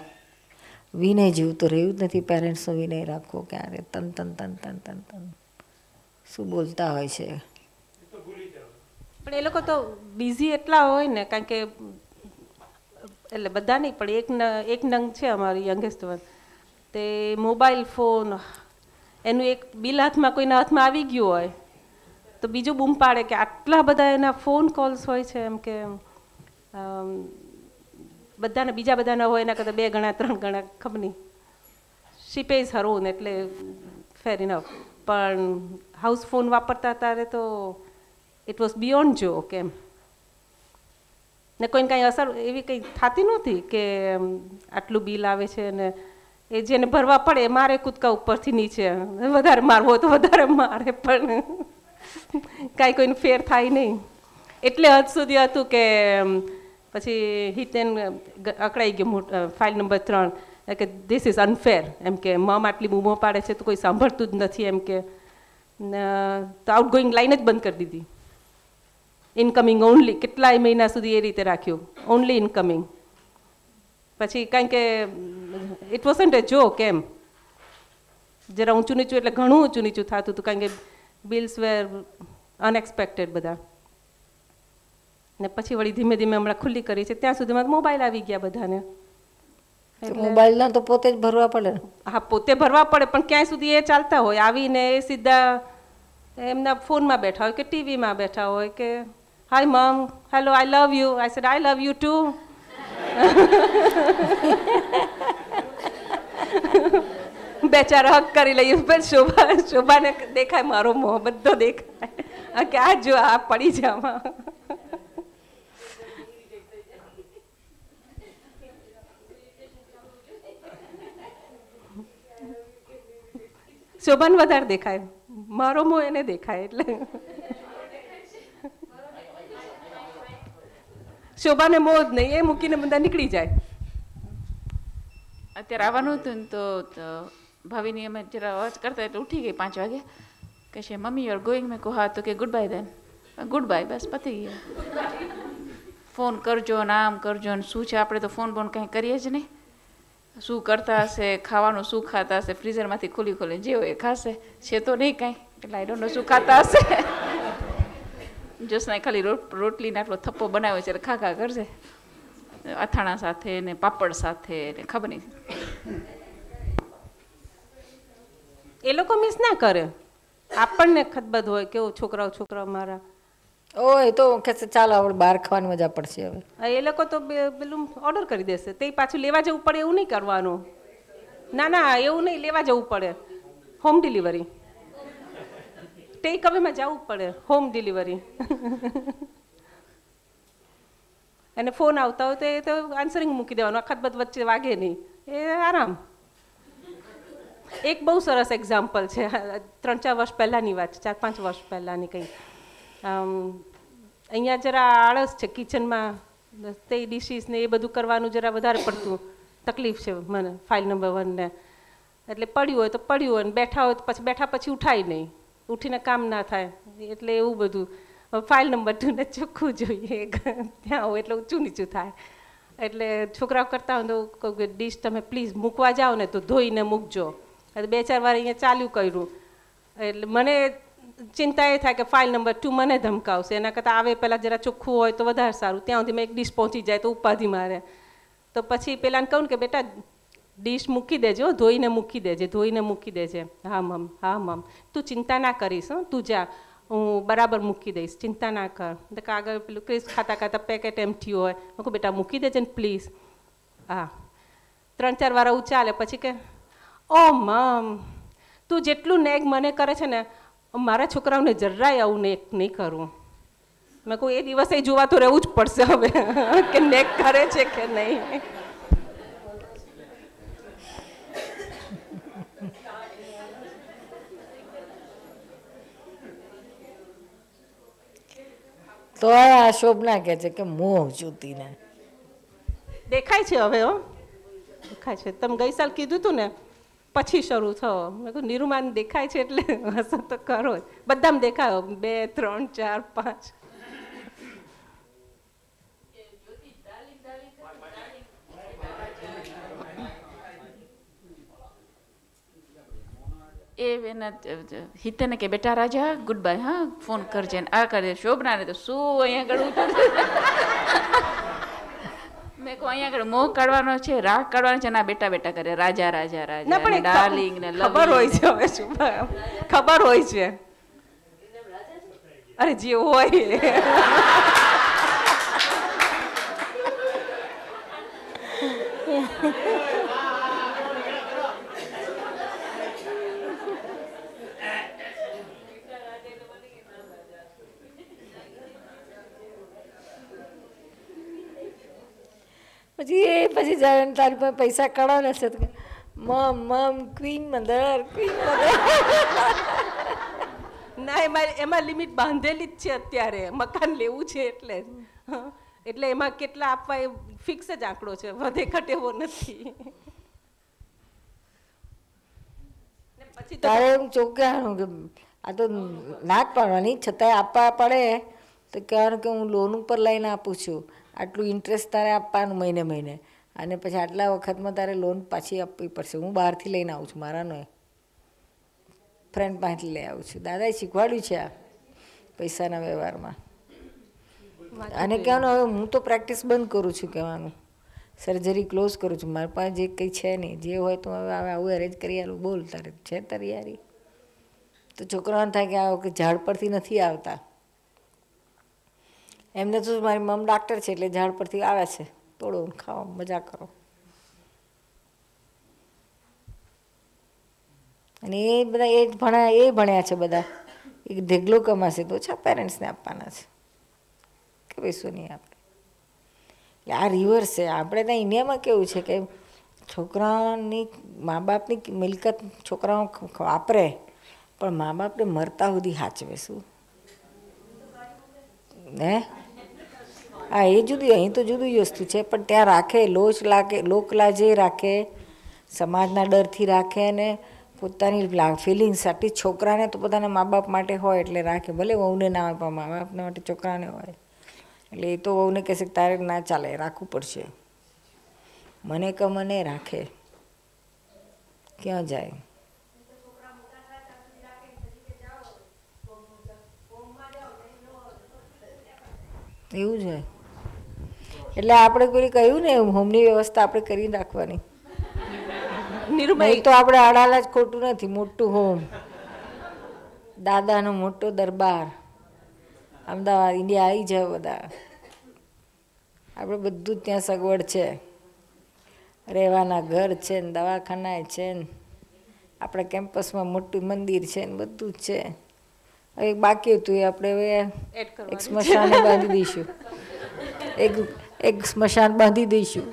વિનય જેવું તો રહ્યું જ નથી પેરેન્ટ્સનો વિનય રાખવો ક્યારે તન તન તન તન તન તન શું બોલતા હોય છે પણ એ લોકો તો બિઝી એટલા હોય ને કારણ કે એટલે બધા નહીં પણ એક એક નંગ છે અમારી યંગેસ્ટ વન તે મોબાઈલ ફોન એનું એક બિલ હાથમાં કોઈના હાથમાં આવી ગયું હોય તો બીજું બૂમ પાડે કે આટલા બધા એના ફોન કોલ્સ હોય છે એમ કે બધાને બીજા બધાના હોય એના કરતાં બે ગણા ત્રણ ગણા ખબર નહીં શી પેઝ હરોન એટલે ફેર ઇનફ પણ હાઉસ ફોન વાપરતા ત્યારે તો ઇટ વોઝ બિયોન્ડ જોક એમ ને કોઈને કાંઈ અસર એવી કંઈ થતી નહોતી કે આટલું બિલ આવે છે અને એ જેને ભરવા પડે મારે કૂદકા ઉપરથી નીચે વધારે મારવો તો વધારે મારે પણ કાંઈ કોઈને ફેર થાય નહીં એટલે હદ સુધી હતું કે પછી હિતેન અકળાઈ ગયો ફાઇલ નંબર ત્રણ કે ધીસ ઇઝ અનફેર એમ કે મમ આટલી બૂમો પાડે છે તો કોઈ સાંભળતું જ નથી એમ કે તો આઉટ ગોઈંગ લાઈન જ બંધ કરી દીધી ઇન્કમિંગ ઓનલી કેટલાય મહિના સુધી એ રીતે રાખ્યું ઓનલી ઇન્કમિંગ પછી કારણ કે ઇટ વોઝન્ટ એ જો કેમ જરા ઊંચું નીચું એટલે ઘણું ઊંચું નીચું થતું હતું કારણ કે બિલ્સ વેર અનએક્સપેક્ટેડ બધા ને પછી વળી ધીમે ધીમે હમણાં ખુલ્લી કરી છે ત્યાં સુધીમાં મોબાઈલ આવી ગયા બધાને મોબાઈલના તો પોતે જ ભરવા પડે હા પોતે ભરવા પડે પણ ક્યાંય સુધી એ ચાલતા હોય આવીને એ સીધા એમના ફોનમાં બેઠા હોય કે ટીવીમાં બેઠા હોય કે Hi, mom. Hello, I love you. I said, I love you too. બેચારા હક કરી લઈએ પણ શોભા શોભાને દેખાય મારો મોં બધો દેખાય કે આ જો આ પડી જામાં શોભાન વધારે દેખાય મારો મોં એને દેખાય એટલે શોભાને મોજ નહીં એ મૂકીને બધા નીકળી જાય અત્યારે આવવાનું હતું ને તો ભાભીની અમે જરા અવાજ કરતા એટલે ઉઠી ગઈ પાંચ વાગે કે છે મમ્મી યુ આર ગોઈંગ મેં કહો હા તો કે good bye then good bye બસ પતી ગયા ફોન કરજો ને આમ કરજો ને શું છે આપણે તો ફોન બોન કંઈ કરીએ જ નહીં શું કરતા હશે ખાવાનું શું ખાતા હશે ફ્રીઝરમાંથી ખોલી ખોલી જેવો એ ખાશે છે તો નહીં કાંઈ એટલે આઈ ડોન્ટ નો શું ખાતા હશે જસના ખાલી રોટલીને આટલો થપ્પો બનાવ્યો છે ખા ખા કરશે અથાણા સાથે ને પાપડ સાથે ને ખબર નહીં એ લોકો મિસ ના કરે આપણને ખતબત હોય કેવો છોકરાઓ છોકરાઓ મારા ઓ એ તો કહેશે ચાલ આપણે બહાર ખાવાની મજા પડશે હવે એ લોકો તો પેલું ઓર્ડર કરી દેશે તે પાછું લેવા જવું પડે એવું નહીં કરવાનું ના ના એવું નહીં લેવા જવું પડે હોમ ડિલિવરી ટેકઅવેમાં જવું પડે હોમ ડિલિવરી અને ફોન આવતા હોય તો એ તો આન્સરિંગ મૂકી દેવાનું આખત બધ વચ્ચે વાગે નહીં એ આરામ એક બહુ સરસ એક્ઝામ્પલ છે ત્રણ ચાર વર્ષ પહેલાંની વાત છે ચાર પાંચ વર્ષ પહેલાંની કંઈ અહીંયા જરા આળસ છે કિચનમાં તે ડિશિસ ને એ બધું કરવાનું જરા વધારે પડતું તકલીફ છે મને ફાઇલ નંબર વનને એટલે પડ્યું હોય તો પડ્યું હોય ને બેઠા હોય તો પછી બેઠા પછી ઉઠાય નહીં ઉઠીને કામ ના થાય એટલે એવું બધું ફાઇલ નંબર ટુને ચોખ્ખું જોઈએ ત્યાં હોય એટલે ઊંચું નીચું થાય એટલે છોકરાઓ કરતા હોય તો કહું કે ડીશ તમે પ્લીઝ મૂકવા જાઓ ને તો ધોઈને મૂકજો એટલે બે ચાર વાર અહીંયા ચાલ્યું કર્યું એટલે મને ચિંતા એ થાય કે ફાઇલ નંબર ટુ મને ધમકાવશે એના કરતાં આવે પહેલાં જરા ચોખ્ખું હોય તો વધારે સારું ત્યાં સુધી મેં એક ડીશ પહોંચી જાય તો ઉપાધી મારે તો પછી પેલાને કહું ને કે બેટા ડીશ મૂકી દેજો ધોઈને મૂકી દેજે ધોઈને મૂકી દેજે હા મમ હા મમ તું ચિંતા ના કરીશ હં તું જા હું બરાબર મૂકી દઈશ ચિંતા ના કર તો કાગળ પેલું ક્રિસ ખાતા ખાતા પેકેટ એમ થયું હોય મૂકું બેટા મૂકી દેજે ને પ્લીઝ હા ત્રણ ચાર વાર ઉચાલે પછી કે ઓ મમ તું જેટલું નેગ મને કરે છે ને મારા છોકરાઓને જરાય આવું નેક નહીં કરું મેં કહું એ દિવસે જોવા તો રહેવું જ પડશે હવે કે નેક કરે છે કે નહીં તો આ શોભના કહે છે કે મોહ જૂતીને દેખાય છે હવે હો દેખાય છે તમે ગઈ સાલ કીધું તું ને પછી શરૂ થયો મેં કહું નિરૂમાન દેખાય છે એટલે હસન તો કરો જ બધામાં દેખાયો બે ત્રણ ચાર પાંચ એ એના હિતેને કે બેટા રાજા ગુડ બાય હા ફોન કરજે ને આ કરજે શોભનાને તો શું અહીંયા આગળ મેં કહું અહીંયા આગળ મોહ કાઢવાનો છે રાગ કાઢવાનો છે ના બેટા બેટા કરે રાજા રાજા રાજા ડાર્લિંગ ને ખબર હોય છે હવે શું ખબર હોય છે અરે જે હોય પછી એ પછી જ્યારે તારી પાસે પૈસા કઢાવના છે મમ મમ ક્વીન મધર ક્વીન મધર ના એમાં એમાં લિમિટ બાંધેલી જ છે અત્યારે મકાન લેવું છે એટલે એટલે એમાં કેટલા આપવા એ ફિક્સ જ આંકડો છે વધે ઘટે એવો નથી તારે હું ચોક્યાનું કે આ તો નાક પાડવાની છતાંય આપવા પડે તો કહેવાનું કે હું લોન ઉપર લઈને આપું છું આટલું ઇન્ટરેસ્ટ તારે આપવાનું મહિને મહિને અને પછી આટલા વખતમાં તારે લોન પાછી આપવી પડશે હું બહારથી લઈને આવું છું મારાનો ફ્રેન્ડ પાસેથી લઈ આવું છું દાદાએ શીખવાડ્યું છે આ પૈસાના વ્યવહારમાં અને કહેવાનું હવે હું તો પ્રેક્ટિસ બંધ કરું છું કહેવાનું સર્જરી ક્લોઝ કરું છું મારા પાસે જે કંઈ છે નહીં જે હોય તો હવે હવે આવું અરેન્જ કરી આવું બોલ તારે છે તારી યારી તો છોકરાઓને થાય કે આ વખતે ઝાડ પરથી નથી આવતા એમને તો મારી મમ ડાક્ટર છે એટલે ઝાડ પરથી આવે છે તોડો ખાવા મજા કરો અને એ બધા એ ભણ્યા એ ભણ્યા છે બધા એક ઢેગલો કમાશે તો ઓછા પેરેન્ટ્સને આપવાના છે કે ભાઈ નહીં આપણે એટલે આ રિવર્સ છે આપણે ત્યાં ઇન્ડિયામાં કેવું છે કે છોકરાની મા બાપની મિલકત છોકરાઓ વાપરે પણ મા બાપને મરતા સુધી સાચવે શું હે હા એ જુદી અહીં તો જુદી વસ્તુ છે પણ ત્યાં રાખે લોચ લાગે લોકલાજે રાખે સમાજના ડરથી રાખે અને પોતાની ફિલિંગ સાથે છોકરાને તો પોતાના મા બાપ માટે હોય એટલે રાખે ભલે વહુને ના હોય પણ મા બાપના માટે છોકરાને હોય એટલે એ તો વહુને કહેશે કે તારે ના ચાલે રાખવું પડશે મને કે મને રાખે ક્યાં જાય એવું છે એટલે આપણે પેલી કહ્યું ને હોમની વ્યવસ્થા આપણે કરી રાખવાની નિરૂભાઈ તો આપણે અડાલા જ ખોટું નથી મોટું હોમ દાદાનો મોટો દરબાર અમદાવાદ ઇન્ડિયા આવી જાય બધા આપણે બધું ત્યાં સગવડ છે રહેવાના ઘર છે ને દવાખાના છે ને આપણા કેમ્પસમાં મોટું મંદિર છે ને બધું જ છે હવે બાકી હતું એ આપણે હવે એક સ્મશાને બાંધી દઈશું એક એક સ્મશાન બાંધી દઈશું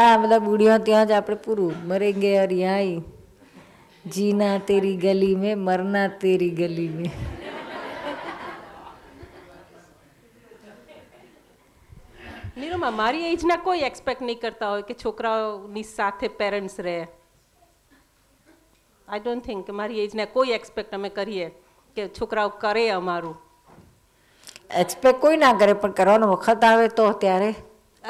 ના બધા બુઢીઓ ત્યાં જ આપણે પૂરું મરે ગે હરિયાઈ જીના તેરી ગલી મેં મરના તેરી ગલી મેં નિરુમા મારી એજના કોઈ એક્સપેક્ટ નહીં કરતા હોય કે છોકરાઓની સાથે પેરેન્ટ્સ રહે આઈ ડોન્ટ થિંક મારી એજના કોઈ એક્સપેક્ટ અમે કરીએ કે છોકરાઓ કરે અમારું એક્સપેક્ટ કોઈ ના કરે પણ કરવાનો વખત આવે તો ત્યારે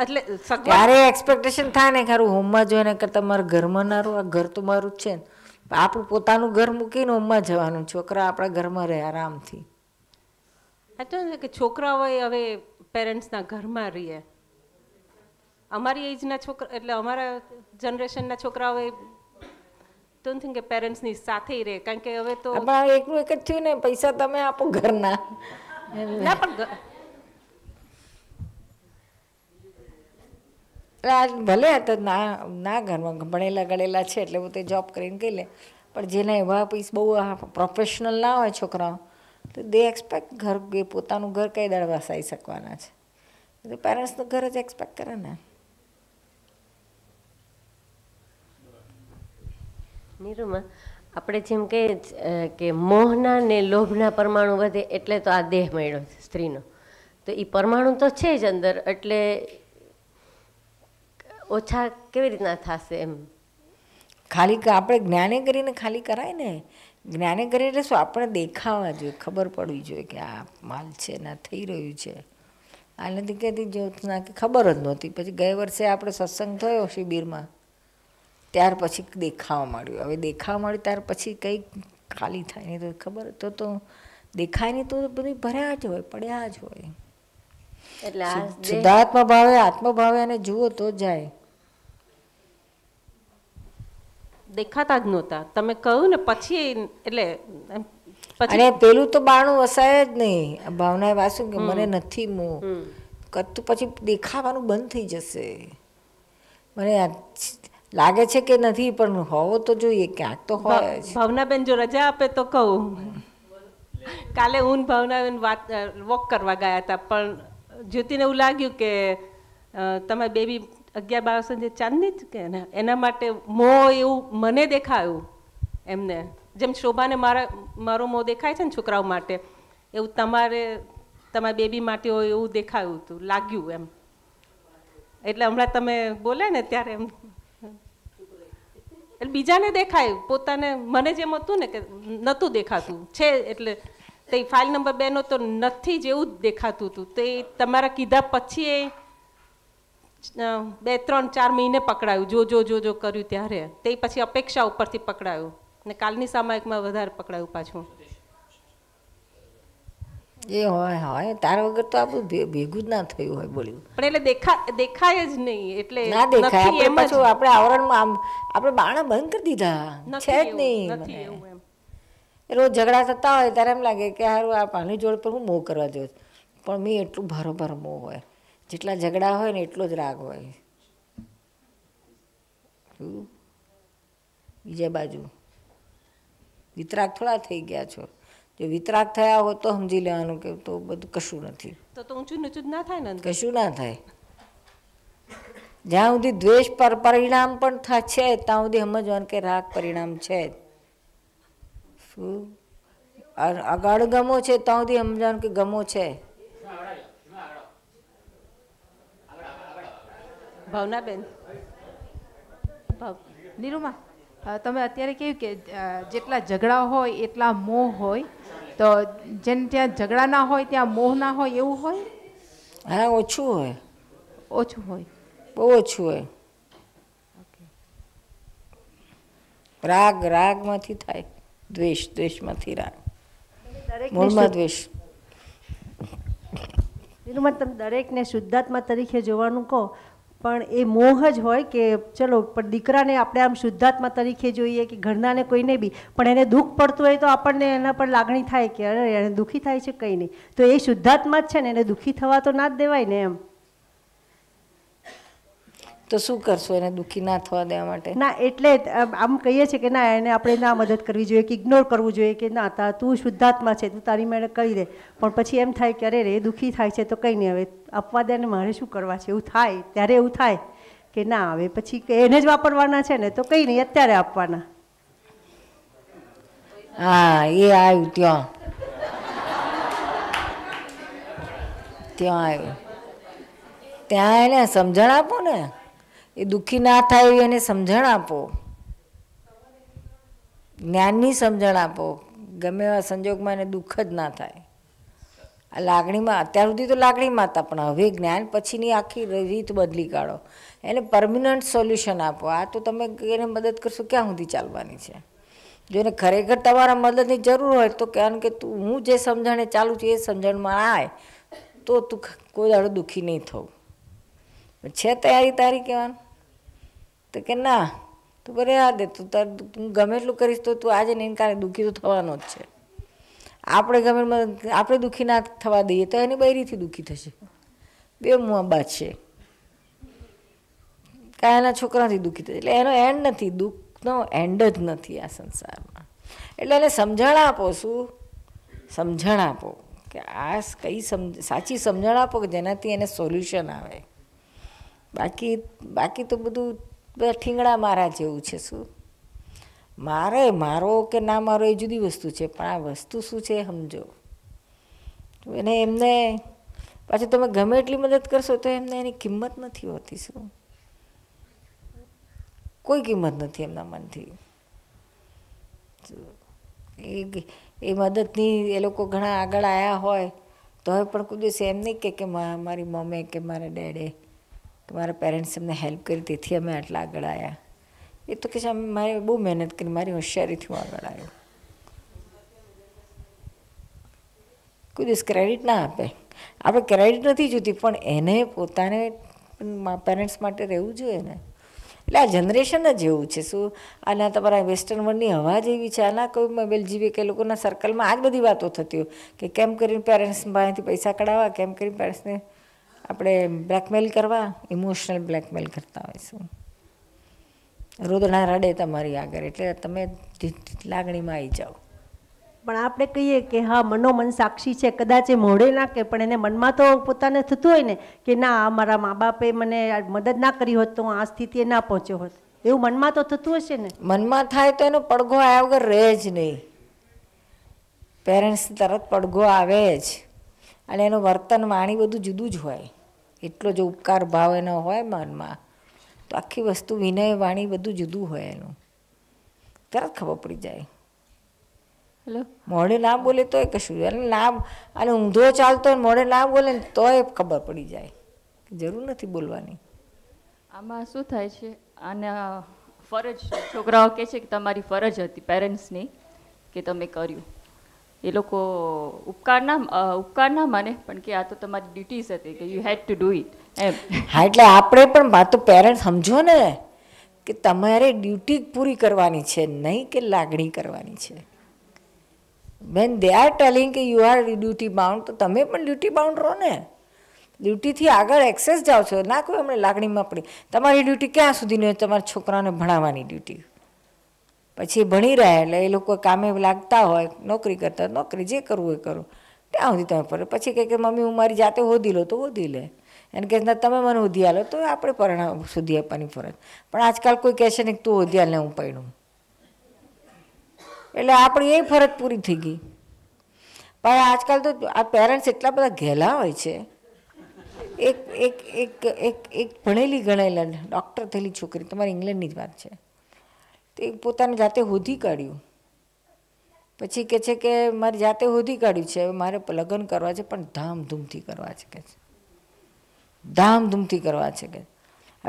એટલે ત્યારે એક્સપેક્ટેશન થાય ને ખરું હોમમાં જોઈને કે તમારા ઘરમાં ના આ ઘર તો મારું છે ને આપણું પોતાનું ઘર મૂકીને હોમમાં જવાનું છોકરા આપણા ઘરમાં રહે આરામથી કે છોકરા હોય હવે પેરેન્ટ્સના ઘરમાં રહીએ અમારી એજના છોકરા એટલે અમારા જનરેશનના છોકરા હોય ડોન્ટ થિંક કે પેરેન્ટ્સની સાથે રહે કારણ કે હવે તો એકનું એક જ થયું ને પૈસા તમે આપો ઘરના ના ભલે તો ના ના ઘરમાં ભણેલા ગળેલા છે એટલે હું તે જોબ કરીને કહી લે પણ જેના એવા પીસ બહુ પ્રોફેશનલ ના હોય છોકરાઓ તો દે એક્સપેક્ટ ઘર પોતાનું ઘર કઈ દાડ વસાઈ શકવાના છે તો પેરેન્ટ્સ ઘર જ એક્સપેક્ટ કરે ને નિરૂમા આપણે જેમ કે કે મોહના ને લોભના પરમાણુ વધે એટલે તો આ દેહ મળ્યો છે સ્ત્રીનો તો એ પરમાણુ તો છે જ અંદર એટલે ઓછા કેવી રીતના થશે એમ ખાલી આપણે જ્ઞાને કરીને ખાલી કરાય ને જ્ઞાને કરીને શું આપણે દેખાવા જોઈએ ખબર પડવી જોઈએ કે આ માલ છે ના થઈ રહ્યું છે આ નથી કહેતી જ્યોત્સના કે ખબર જ નહોતી પછી ગયા વર્ષે આપણે સત્સંગ થયો શિબિરમાં ત્યાર પછી દેખાવા માંડ્યું હવે દેખાવા માંડ્યું ત્યાર પછી કંઈક ખાલી થાય નહીં તો ખબર તો તો દેખાય નહીં તો બધી ભર્યા જ હોય પડ્યા જ હોય એટલે શુદ્ધાત્મા ભાવે આત્મભાવે અને જુઓ તો જાય દેખાતા જ નહોતા તમે કહ્યું ને પછી એટલે અને પેલું તો બાણું વસાય જ નહીં એ વાસું કે મને નથી હું કરતું પછી દેખાવાનું બંધ થઈ જશે મને લાગે છે કે નથી પણ હોવો તો જોઈએ ક્યાંક તો હોય ભાવનાબેન જો રજા આપે તો કહું કાલે હું ભાવનાબેન વાત વોક કરવા ગયા હતા પણ જ્યોતિને એવું લાગ્યું કે તમે બેબી અગિયાર બાર વર્ષની ચાંદની જ કે એના માટે મો એવું મને દેખાયું એમને જેમ શોભાને મારા મારો મો દેખાય છે ને છોકરાઓ માટે એવું તમારે તમારી બેબી માટે હોય એવું દેખાયું હતું લાગ્યું એમ એટલે હમણાં તમે બોલે ને ત્યારે એમ એટલે બીજાને દેખાય પોતાને મને જેમ હતું ને કે નહોતું દેખાતું છે એટલે તે ફાઇલ નંબર બેનો તો નથી જેવું જ દેખાતું હતું તે તમારા કીધા પછી એ બે ત્રણ ચાર મહિને પકડાયું જો જો જો જો કર્યું ત્યારે તે પછી અપેક્ષા ઉપરથી પકડાયું ને કાલની સામાયિકમાં વધારે પકડાયું પાછું એ હોય હોય તાર વગર તો આપણું ભેગું જ ના થયું હોય બોલ્યું પણ એટલે દેખા દેખાય જ નહીં એટલે ના દેખાય આપણે પાછું આપણે આવરણમાં આમ આપણે બાણા બંધ કરી દીધા છે જ નહીં રોજ ઝઘડા થતા હોય ત્યારે એમ લાગે કે હારું આ પાણી જોડ પર હું મોહ કરવા જોઉં પણ મેં એટલું ભરોભર મોહ હોય જેટલા ઝઘડા હોય ને એટલો જ રાગ હોય બીજા બાજુ વિતરાગ થોડા થઈ ગયા છો જે વિતરાગ થયા હોય તો સમજી લેવાનું કે તો બધું કશું નથી તો તો ઊંચું નીચું ના થાય ને કશું ના થાય જ્યાં સુધી દ્વેષ પર પરિણામ પણ છે ત્યાં સુધી સમજવાનું કે રાગ પરિણામ છે શું આગળ ગમો છે ત્યાં સુધી સમજવાનું કે ગમો છે ભાવનાબેન ભાવ નિરૂમા તમે અત્યારે કેવું કે જેટલા ઝઘડા હોય એટલા મોહ હોય તો જેને ત્યાં ઝઘડા ના હોય ત્યાં મોહ ના હોય એવું હોય હા ઓછું હોય ઓછું હોય બહુ ઓછું હોય રાગ રાગમાંથી થાય દ્વેષ દ્વેષમાંથી રાગ મૂળમાં દ્વેષ નિરૂમા તમે દરેકને શુદ્ધાત્મા તરીકે જોવાનું કહો પણ એ મોહ જ હોય કે ચલો પણ દીકરાને આપણે આમ શુદ્ધાત્મા તરીકે જોઈએ કે ઘરનાને કોઈને બી પણ એને દુઃખ પડતું હોય તો આપણને એના પર લાગણી થાય કે અરે એને દુઃખી થાય છે કંઈ નહીં તો એ શુદ્ધાત્મા જ છે ને એને દુઃખી થવા તો ના જ દેવાય ને એમ તો શું કરશો એને દુઃખી ના થવા દેવા માટે ના એટલે આમ કહીએ છીએ કે ના એને આપણે ના મદદ કરવી જોઈએ કે ઇગ્નોર કરવું જોઈએ કે ના તા તું શુદ્ધાત્મા છે તું તારી મેળે કરી દે પણ પછી એમ થાય કે અરે રે દુઃખી થાય છે તો કંઈ નહીં હવે અપવાદ એને મારે શું કરવા છે એવું થાય ત્યારે એવું થાય કે ના હવે પછી એને જ વાપરવાના છે ને તો કંઈ નહીં અત્યારે આપવાના હા એ આવ્યું ત્યાં ત્યાં આવ્યું ત્યાં એને સમજણ આપો ને એ દુઃખી ના થાય એને સમજણ આપો જ્ઞાનની સમજણ આપો ગમે એવા સંજોગમાં એને દુઃખ જ ના થાય આ લાગણીમાં અત્યાર સુધી તો લાગણીમાં હતા પણ હવે જ્ઞાન પછીની આખી રીત બદલી કાઢો એને પરમિનન્ટ સોલ્યુશન આપો આ તો તમે એને મદદ કરશો ક્યાં સુધી ચાલવાની છે જો એને ખરેખર તમારા મદદની જરૂર હોય તો કારણ કે તું હું જે સમજણે ચાલું છું એ સમજણમાં આવે તો તું કોઈ દાડો દુઃખી નહીં થવું છે તૈયારી તારી કહેવાનું તો કે ના તું રહ્યા દે તું તાર તું ગમે એટલું કરીશ તો તું આજે નહીં કાલે દુઃખી તો થવાનો જ છે આપણે ગમે આપણે દુઃખી ના થવા દઈએ તો એની બૈરીથી દુઃખી થશે બે મુઆ બાદ છે કાં એના છોકરાથી દુઃખી થશે એટલે એનો એન્ડ નથી દુઃખનો એન્ડ જ નથી આ સંસારમાં એટલે એને સમજણ આપો શું સમજણ આપો કે આ કઈ સમજ સાચી સમજણ આપો કે જેનાથી એને સોલ્યુશન આવે બાકી બાકી તો બધું બધા ઠીંગણા મારા જેવું છે શું મારે મારો કે ના મારો એ જુદી વસ્તુ છે પણ આ વસ્તુ શું છે સમજો એને એમને પાછું તમે ગમે એટલી મદદ કરશો તો એમને એની કિંમત નથી હોતી શું કોઈ કિંમત નથી એમના મનથી એ એ મદદની એ લોકો ઘણા આગળ આવ્યા હોય તો હવે પણ કોઈ એમ નહીં કે મારી મમ્મી કે મારા ડેડે કે મારા પેરેન્ટ્સ એમને હેલ્પ કરી તેથી અમે આટલા આગળ આવ્યા એ તો કે છે મારે બહુ મહેનત કરી મારી હોશિયારીથી હું આગળ આવ્યો કોઈ દિવસ ક્રેડિટ ના આપે આપણે ક્રેડિટ નથી જોતી પણ એને પોતાને પેરેન્ટ્સ માટે રહેવું જોઈએ ને એટલે આ જનરેશન જ એવું છે શું આના તમારા વેસ્ટર્ન વર્લ્ડની હવા જ એવી છે આના કોઈ મોબાઈલ બેલજીવી કે લોકોના સર્કલમાં આ જ બધી વાતો થતી હોય કે કેમ કરીને પેરેન્ટ્સ પાસેથી પૈસા કઢાવવા કેમ કરીને પેરેન્ટ્સને આપણે બ્લેકમેલ કરવા ઇમોશનલ બ્લેકમેલ કરતા હોઈશું રોદણા રડે તમારી આગળ એટલે તમે લાગણીમાં આવી જાઓ પણ આપણે કહીએ કે હા મનોમન સાક્ષી છે કદાચ એ મોઢે નાખે પણ એને મનમાં તો પોતાને થતું હોય ને કે ના આ મારા મા બાપે મને મદદ ના કરી હોત તો હું આ સ્થિતિએ ના પહોંચ્યો હોત એવું મનમાં તો થતું હશે ને મનમાં થાય તો એનો પડઘો આવ્યા વગર રહે જ નહીં પેરેન્ટ્સ તરત પડઘો આવે જ અને એનું વર્તન વાણી બધું જુદું જ હોય એટલો જ ઉપકાર ભાવ એનો હોય મનમાં તો આખી વસ્તુ વિનય વાણી બધું જુદું હોય એનું તરત ખબર પડી જાય હેલો મોડે ના બોલે તોય કશું અને ના અને ઊંધો ચાલતો હોય મોડે ના બોલે ને તોય ખબર પડી જાય જરૂર નથી બોલવાની આમાં શું થાય છે અને ફરજ છોકરાઓ કહે છે કે તમારી ફરજ હતી પેરેન્ટ્સની કે તમે કર્યું એ લોકો ઉપકાર ના ઉપકાર ના માને પણ કે આ તો તમારી ડ્યુટીઝ હતી કે you had to do it એમ હા એટલે આપણે પણ વાત તો પેરેન્ટ સમજો ને કે તમારે ડ્યુટી પૂરી કરવાની છે નહીં કે લાગણી કરવાની છે બેન દે આર ટેલિંગ કે યુ આર ડ્યુટી બાઉન્ડ તો તમે પણ ડ્યુટી બાઉન્ડ રહો ને ડ્યુટીથી આગળ એક્સેસ જાઓ છો ના કોઈ અમને લાગણીમાં પડી તમારી ડ્યુટી ક્યાં સુધીની હોય તમારા છોકરાને ભણાવવાની ડ્યુટી પછી ભણી રહ્યા એટલે એ લોકો કામે લાગતા હોય નોકરી કરતા નોકરી જે કરવું એ કરો ત્યાં સુધી તમે પડે પછી કહે કે મમ્મી હું મારી જાતે હોદી લો તો હોદી લે એને કહે તમે મને હોદી આલો તો આપણે પરણા સુધી આપવાની ફરજ પણ આજકાલ કોઈ કહેશે નહીં તું હોદી આલે હું પડ્યું એટલે આપણી એ ફરજ પૂરી થઈ ગઈ પણ આજકાલ તો આ પેરેન્ટ્સ એટલા બધા ઘેલા હોય છે એક એક એક એક એક ભણેલી ગણેલા ડૉક્ટર થયેલી છોકરી તમારી ઇંગ્લેન્ડની જ વાત છે તે પોતાને જાતે હોધી કાઢ્યું પછી કે છે કે મારી જાતે હોધી કાઢ્યું છે હવે મારે લગ્ન કરવા છે પણ ધામધૂમથી કરવા છે કે છે ધામધૂમથી કરવા છે કે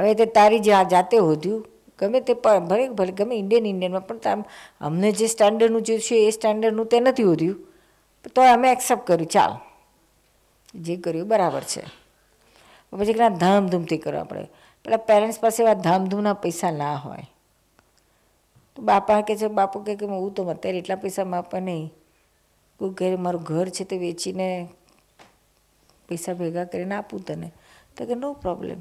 હવે તે તારી જે જાતે હોધ્યું ગમે તે પણ ભલે ભલે ગમે ઇન્ડિયન ઇન્ડિયનમાં પણ આમ અમને જે સ્ટાન્ડર્ડનું જે છે એ સ્ટાન્ડર્ડનું તે નથી હોધ્યું તો અમે એક્સેપ્ટ કર્યું ચાલ જે કર્યું બરાબર છે પછી કેટલા ધામધૂમથી કરવા પડે પેલા પેરેન્ટ્સ પાસે એવા ધામધૂમના પૈસા ના હોય તો બાપા કે છે બાપુ કહે કે હું તો અત્યારે એટલા પૈસામાં આપવા નહીં કોઈ ઘરે મારું ઘર છે તે વેચીને પૈસા ભેગા કરીને આપું તને તો કે નો પ્રોબ્લેમ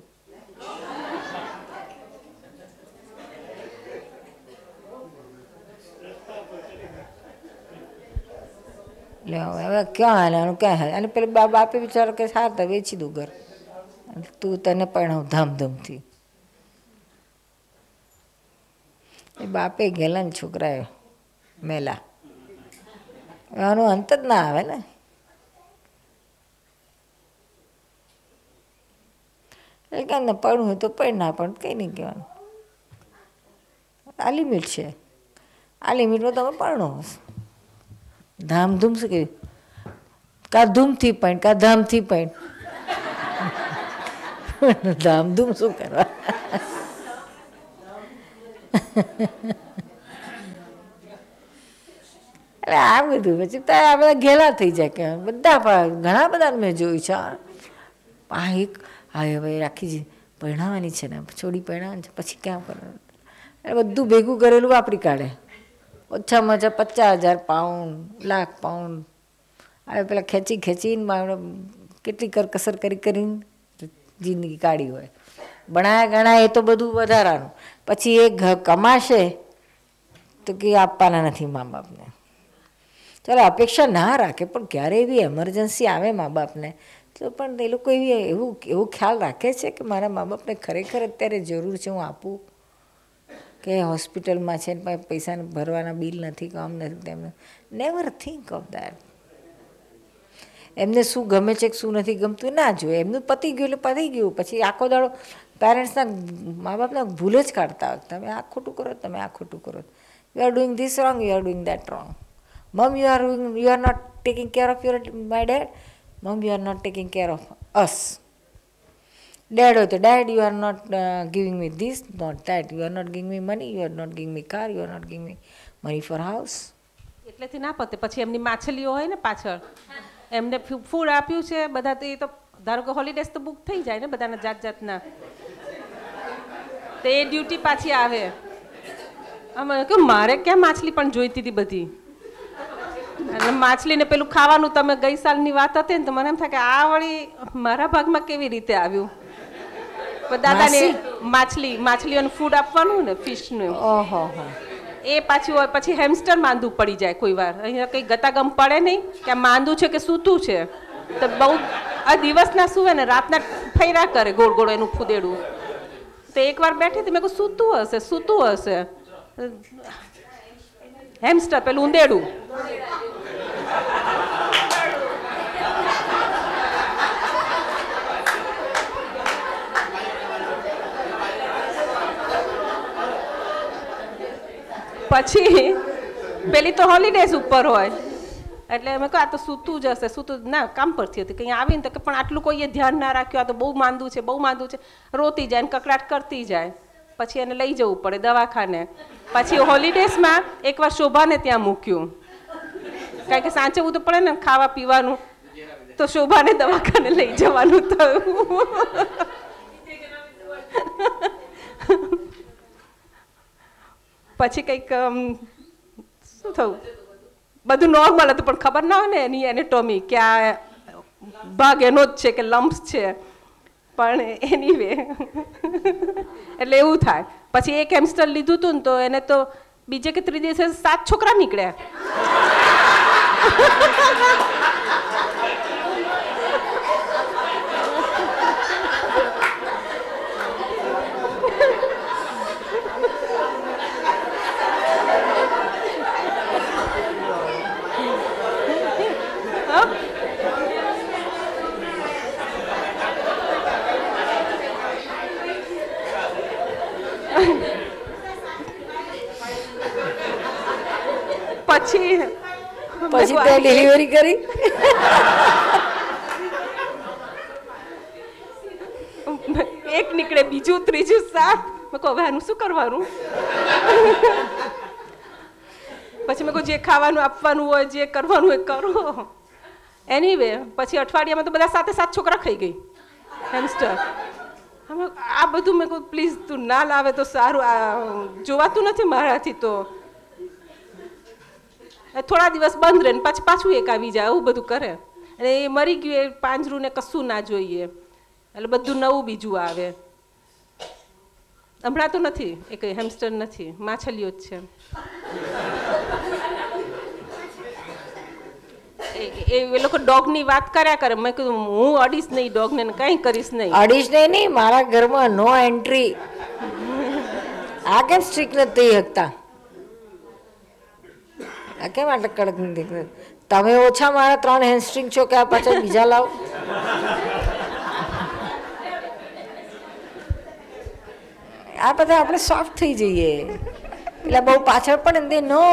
લે હવે ક્યાં હાલવાનું ક્યાં હાલે અને પેલા બાપે વિચારો કે સાર તો વેચી દઉં ઘર તું તને પણ ધામધૂમથી એ બાપે ઘેલા ને છોકરાએ મેલા આનો અંત જ ના આવે ને એટલે કે પડવું હોય તો પડ ના પણ કંઈ નહીં કહેવાનું આ લિમિટ છે આ લિમિટમાં તમે પરણો ધામધૂમ શું કહ્યું કા ધૂમથી પણ કા ધામથી પણ ધામધૂમ શું કરવા એટલે આ બધું પછી ત્યાં બધા ઘેલા થઈ જાય કે બધા ઘણા બધા મેં જોયું છે આ એક હા ભાઈ રાખીજી પરણાવવાની છે ને છોડી પરણાવવાની છે પછી ક્યાં કરવાનું એટલે બધું ભેગું કરેલું વાપરી કાઢે ઓછામાં ઓછા પચાસ હજાર પાઉન્ડ લાખ પાઉન્ડ હવે પેલા ખેંચી ખેંચીને કેટલી કરકસર કરી કરીને જિંદગી કાઢી હોય ભણાયા ગણાય એ તો બધું વધારાનું પછી એ કમાશે તો કે આપવાના નથી મા બાપને ચાલો અપેક્ષા ના રાખે પણ ક્યારે એવી એમરજન્સી આવે મા બાપને તો પણ એ લોકો એવી એવું એવું ખ્યાલ રાખે છે કે મારા મા બાપને ખરેખર અત્યારે જરૂર છે હું આપું કે હોસ્પિટલમાં છે ને પૈસા ભરવાના બિલ નથી કામ નથી તેમને નેવર થિંક ઓફ દેટ એમને શું ગમે છે કે શું નથી ગમતું ના જોઈએ એમનું પતી ગયું એટલે પતી ગયું પછી આખો દાડો પેરેન્ટ્સના મા બાપના ભૂલ જ કાઢતા હોય તમે આ ખોટું કરો તમે આ ખોટું કરો you are doing this wrong you are doing that wrong mom you are doing you are not taking care of your my dad mom you are not taking care of us dad હોય તો dad you are not giving me this not that you are not giving me money you are not giving me car you are not giving me money for house એટલેથી ના પતે પછી એમની માછલીઓ હોય ને પાછળ એમને ફૂડ આપ્યું છે બધા તો એ તો ધારો કે હોલિડેઝ તો બુક થઈ જાય ને બધાના જાત જાતના તો એ ડ્યુટી પાછી આવે આમાં કે મારે ક્યાં માછલી પણ જોઈતી હતી બધી અને માછલીને પેલું ખાવાનું તમે ગઈ સાલની વાત હતી ને તો મને એમ થાય કે આ વળી મારા ભાગમાં કેવી રીતે આવ્યું દાદાને માછલી માછલીઓને ફૂડ આપવાનું ને ફિશનું ઓહો એ પાછું હોય પછી હેમસ્ટર માંદું પડી જાય કોઈ વાર અહીંયા કંઈ ગતાગમ પડે નહીં કે માંદું છે કે સૂતું છે તો બહુ આ દિવસના સુવે ને રાતના ફૈરા કરે ગોળ ગોળ એનું ફૂદેડું તો એકવાર બેઠી હતી મેં કહું સૂતું હશે સૂતું હશે હેમસ્ટર પેલું ઉંદેડું પછી પેલી તો હોલિડેઝ ઉપર હોય એટલે મેં કહ્યું આ તો સૂતું જ હશે સૂતું ના કામ પરથી હતી કંઈ આવીને તો કે પણ આટલું કોઈએ ધ્યાન ના રાખ્યું આ તો બહુ માંદું છે બહુ માંદું છે રોતી જાય ને કકડાટ કરતી જાય પછી એને લઈ જવું પડે દવાખાને પછી હોલિડેઝમાં એકવાર શોભાને ત્યાં મૂક્યું કારણ કે સાચવવું તો પડે ને ખાવા પીવાનું તો શોભાને દવાખાને લઈ જવાનું થયું પછી કંઈક શું થયું બધું નોર્મલ હતું પણ ખબર ના હોય ને એની એનેટોમી કે આ ભાગ એનો જ છે કે લમ્પ્સ છે પણ એની વે એટલે એવું થાય પછી એક હેમસ્ટર લીધું હતું ને તો એને તો બીજે કે ત્રીજે દિવસે સાત છોકરા નીકળ્યા પછી પછી તે ડિલિવરી કરી એક નીકળે બીજું ત્રીજું સાત મેં કહું હવે આનું શું કરવાનું પછી મેં કહું જે ખાવાનું આપવાનું હોય જે કરવાનું હોય કરો એની એનીવે પછી અઠવાડિયામાં તો બધા સાથે સાત છોકરા ખાઈ ગઈ હેમસ્ટર આ બધું મેં કહું પ્લીઝ તું ના લાવે તો સારું જોવાતું નથી મારાથી તો થોડા દિવસ બંધ રહે પછી પાછું એક આવી જાય આવું બધું કરે અને એ મરી ગયું એ પાંજરું ને કશું ના જોઈએ એટલે બધું નવું બીજું આવે હમણાં તો નથી એ કંઈ હેમસ્ટર નથી માછલીઓ જ છે એ એ લોકો ડોગ ની વાત કર્યા કરે મેં કીધું હું અડીશ નહીં ડોગ ને કઈ કરીશ નહીં અડીશ નહીં નહીં મારા ઘરમાં નો એન્ટ્રી આ કેમ સ્ટ્રીક નથી થઈ શકતા આ કેમ આટલે કડક નથી તમે ઓછા મારા ત્રણ હેન્ડસ્ટ્રિંગ છો કે આ પાછળ બીજા લાવો આ બધા આપણે સોફ્ટ થઈ જઈએ એટલે બહુ પાછળ પણ દે નો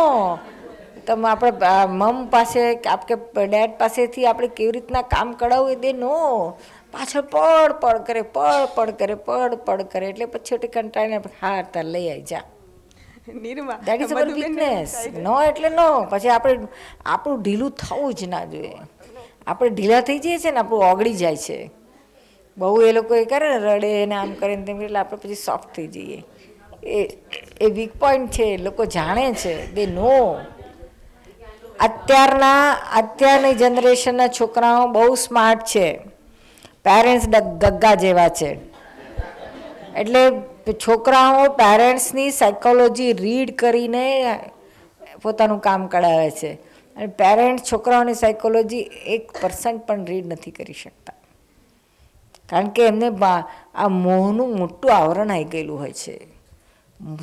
તમે આપણે મમ પાસે આપકે ડેડ પાસેથી આપણે કેવી રીતના કામ કરાવવું એ દે નો પાછળ પડ પડ કરે પડ પડ કરે પડ પડ કરે એટલે પછી કંટાળીને હા તાર લઈ આવી જા દેટ ઇઝ અવર વીકનેસ નો એટલે નો પછી આપણે આપણું ઢીલું થવું જ ના જોઈએ આપણે ઢીલા થઈ જઈએ છીએ ને આપણું ઓગળી જાય છે બહુ એ લોકો એ કરે ને રડે ને આમ કરે ને તેમ એટલે આપણે પછી સોફ્ટ થઈ જઈએ એ એ વીક પોઈન્ટ છે લોકો જાણે છે દે નો અત્યારના અત્યારની જનરેશનના છોકરાઓ બહુ સ્માર્ટ છે પેરેન્ટ્સ ગગ્ગા જેવા છે એટલે છોકરાઓ પેરેન્ટ્સની સાયકોલોજી રીડ કરીને પોતાનું કામ કઢાવે છે અને પેરેન્ટ્સ છોકરાઓની સાયકોલોજી એક પર્સન્ટ પણ રીડ નથી કરી શકતા કારણ કે એમને આ મોહનું મોટું આવરણ આવી ગયેલું હોય છે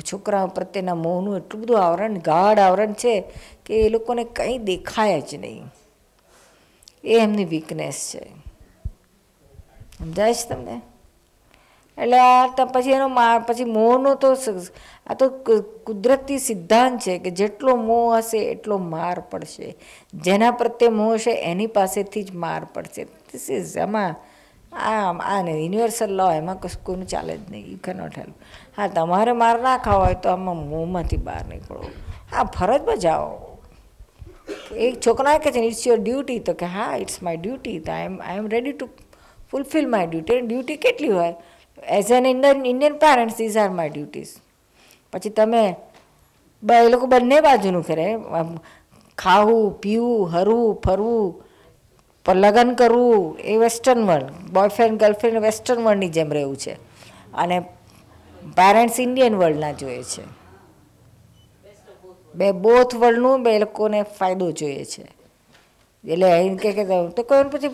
છોકરાઓ પ્રત્યેના મોહનું એટલું બધું આવરણ ગાઢ આવરણ છે કે એ લોકોને કંઈ દેખાય જ નહીં એ એમની વીકનેસ છે સમજાય છે તમને એટલે આ પછી એનો પછી મોહનો તો આ તો કુદરતી સિદ્ધાંત છે કે જેટલો મોહ હશે એટલો માર પડશે જેના પ્રત્યે મોહ હશે એની પાસેથી જ માર પડશે ધીસ ઇઝ આમાં આ આને યુનિવર્સલ લો એમાં કશું કોઈનું ચાલે જ નહીં યુ કેનોટ હેલ્પ હા તમારે માર ના ખાવા હોય તો આમાં મોંમાંથી બહાર નીકળો હા ફરજ બજાવો એક છોકરા કે છે ઇટ્સ યોર ડ્યુટી તો કે હા ઇટ્સ માય ડ્યુટી તો I am I am ready to fulfil my duty duty કેટલી હોય as an Indian Indian parents these are my duties પછી તમે એ લોકો બંને બાજુનું કરે ખાવું પીવું હરવું ફરવું લગ્ન કરવું એ western world boyfriend girlfriend western વર્લ્ડની જેમ રહેવું છે અને પેરેન્ટ્સ ઇન્ડિયન વર્લ્ડના જોઈએ છે બે બોથ વર્લ્ડનું બે લોકોને ફાયદો જોઈએ છે એટલે એમ કે તો કોઈ પછી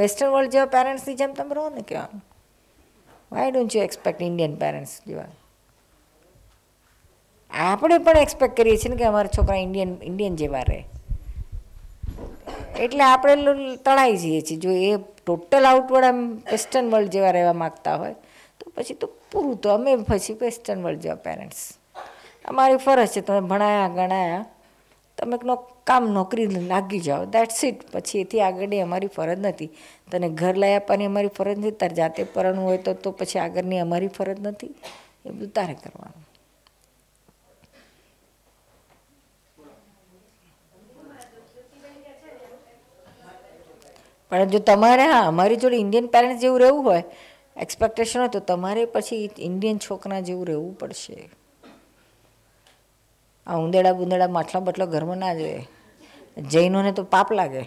વેસ્ટર્ન વર્લ્ડ જેવા પેરેન્ટ્સની જેમ તમે રહો ને કહેવાનું why don't you expect Indian parents જેવા આપણે પણ એક્સપેક્ટ કરીએ છીએ ને કે અમારા છોકરા ઇન્ડિયન ઇન્ડિયન જેવા રહે એટલે આપણે તળાઈ જઈએ છીએ જો એ ટોટલ આઉટવાળા વેસ્ટર્ન વર્લ્ડ જેવા રહેવા માગતા હોય તો પછી તો પૂરું તો અમે પછી વેસ્ટર્ન વર્લ્ડ જેવા પેરેન્ટ્સ અમારી ફરજ છે તમે ભણાયા ગણાયા તમે કામ નોકરી લાગી જાઓ દેટ્સ ઇટ પછી એથી આગળ અમારી ફરજ નથી તને ઘર લઈ આપવાની અમારી ફરજ નથી તારે જાતે પરણવું હોય તો તો પછી આગળની અમારી ફરજ નથી એ બધું તારે કરવાનું પણ જો તમારે હા અમારી જોડે ઇન્ડિયન પેરેન્ટ્સ જેવું રહેવું હોય એક્સપેક્ટેશન હોય તો તમારે પછી ઇન્ડિયન છોકરા જેવું રહેવું પડશે આ ઉંદેડા બુંદેડા માટલા બટલા ઘરમાં ના જોઈએ જૈનોને તો પાપ લાગે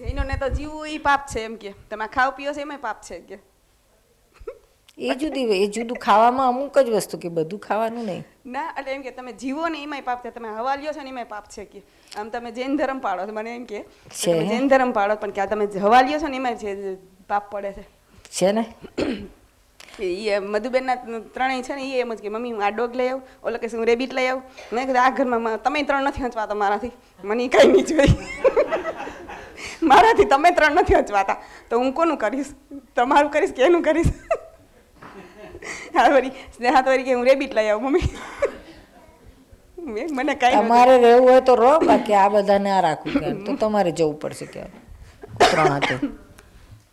જૈનોને તો જીવવું એ પાપ છે એમ કે તમે ખાવ પીઓ છો એમાં પાપ છે કે એ જુદી એ જુદું ખાવામાં અમુક જ વસ્તુ કે બધું ખાવાનું નહીં ના એટલે એમ કે તમે જીવો ને એમાંય પાપ છે તમે હવા લ્યો છો ને એમાંય પાપ છે કે આમ તમે જૈન ધર્મ પાળો છો મને એમ કે જૈન ધર્મ પાળો પણ કે આ તમે હવા લ્યો છો ને એમાંય પાપ પડે છે છે ને એ મધુબેનના ત્રણેય છે ને એ એમ જ કે મમ્મી હું આ ડોગ લઈ આવું ઓલો કે હું રેબિટ લઈ આવું મેં કીધું આ ઘરમાં તમે ત્રણ નથી વંચવાતા મારાથી મને કાંઈ નહીં જોઈ મારાથી તમે ત્રણ નથી વંચવાતા તો હું કોનું કરીશ તમારું કરીશ કે એનું કરીશ હા વરી સ્નેહા તો વરી કે હું રેબિટ લઈ આવું મમ્મી મને કાંઈ અમારે રહેવું હોય તો રો બાકી આ બધાને આ રાખવું તો તમારે જવું પડશે કે ત્રણ હાથે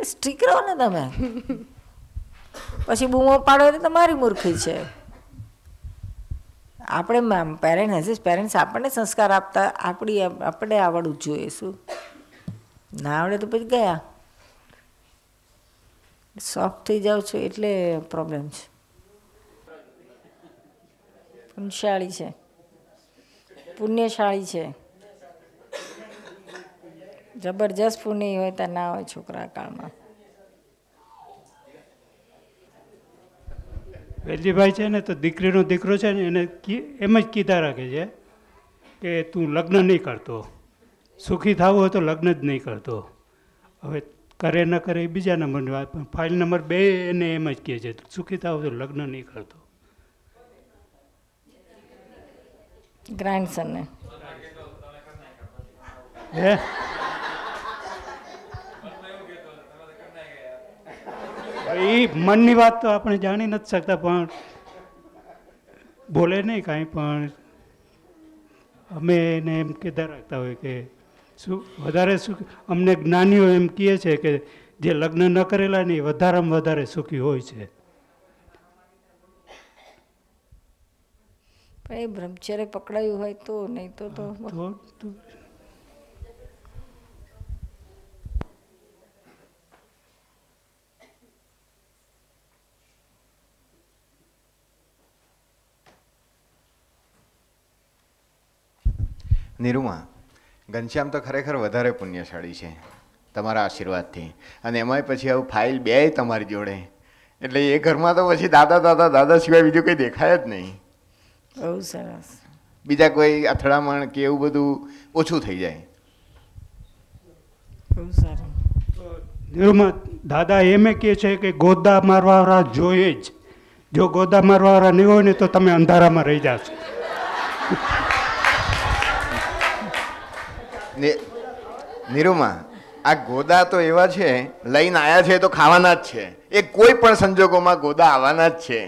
સ્ટ્રીક રહો ને તમે પછી બૂમો પાડો તો તમારી મૂર્ખી છે આપણે પેરેન્ટ હશે પેરેન્ટ્સ આપણને સંસ્કાર આપતા આપણી આપણે આવડવું જોઈએ શું ના આવડે તો પછી ગયા સોફ્ટ થઈ જાઓ છો એટલે પ્રોબ્લેમ છે પુણ્યશાળી છે પુણ્યશાળી છે જબરજસ્ત પુની હોય તો ના હોય છોકરા કાળમાં વેલજીભાઈ છે ને તો દીકરીનો દીકરો છે ને એને એમ જ કીધા રાખે છે કે તું લગ્ન નહીં કરતો સુખી થવું હોય તો લગ્ન જ નહીં કરતો હવે કરે ન કરે એ બીજા નંબરની વાત પણ ફાઇલ નંબર બે એને એમ જ કહે છે સુખી થવું તો લગ્ન નહીં કરતો ગ્રાન્ડસનને હે એ મનની વાત તો આપણે જાણી નથી શકતા પણ બોલે નહીં કાંઈ પણ અમે એને એમ કહેતા રાખતા હોય કે શું વધારે સુખ અમને જ્ઞાનીઓ એમ કહે છે કે જે લગ્ન ન કરેલા નહીં વધારેમાં વધારે સુખી હોય છે પણ એ બ્રહ્મચર્ય પકડાયું હોય તો નહીં તો તો નિરૂમા ઘનશ્યામ તો ખરેખર વધારે પુણ્યશાળી છે તમારા આશીર્વાદથી અને એમાંય પછી આવું ફાઇલ બે તમારી જોડે એટલે એ ઘરમાં તો પછી દાદા દાદા દાદા સિવાય બીજું કંઈ દેખાય જ નહીં બહુ સરસ બીજા કોઈ અથડામણ કે એવું બધું ઓછું થઈ જાય બહુ સારું નિરૂમા દાદા એમ કે છે કે ગોદા મારવાવાળા જોઈએ જ જો ગોદા મારવાવાળા નહીં હોય ને તો તમે અંધારામાં રહી જાશો નિરૂમા આ ગોદા તો એવા છે લઈને આવ્યા છે તો ખાવાના જ છે એ કોઈ પણ સંજોગોમાં ગોદા આવવાના જ છે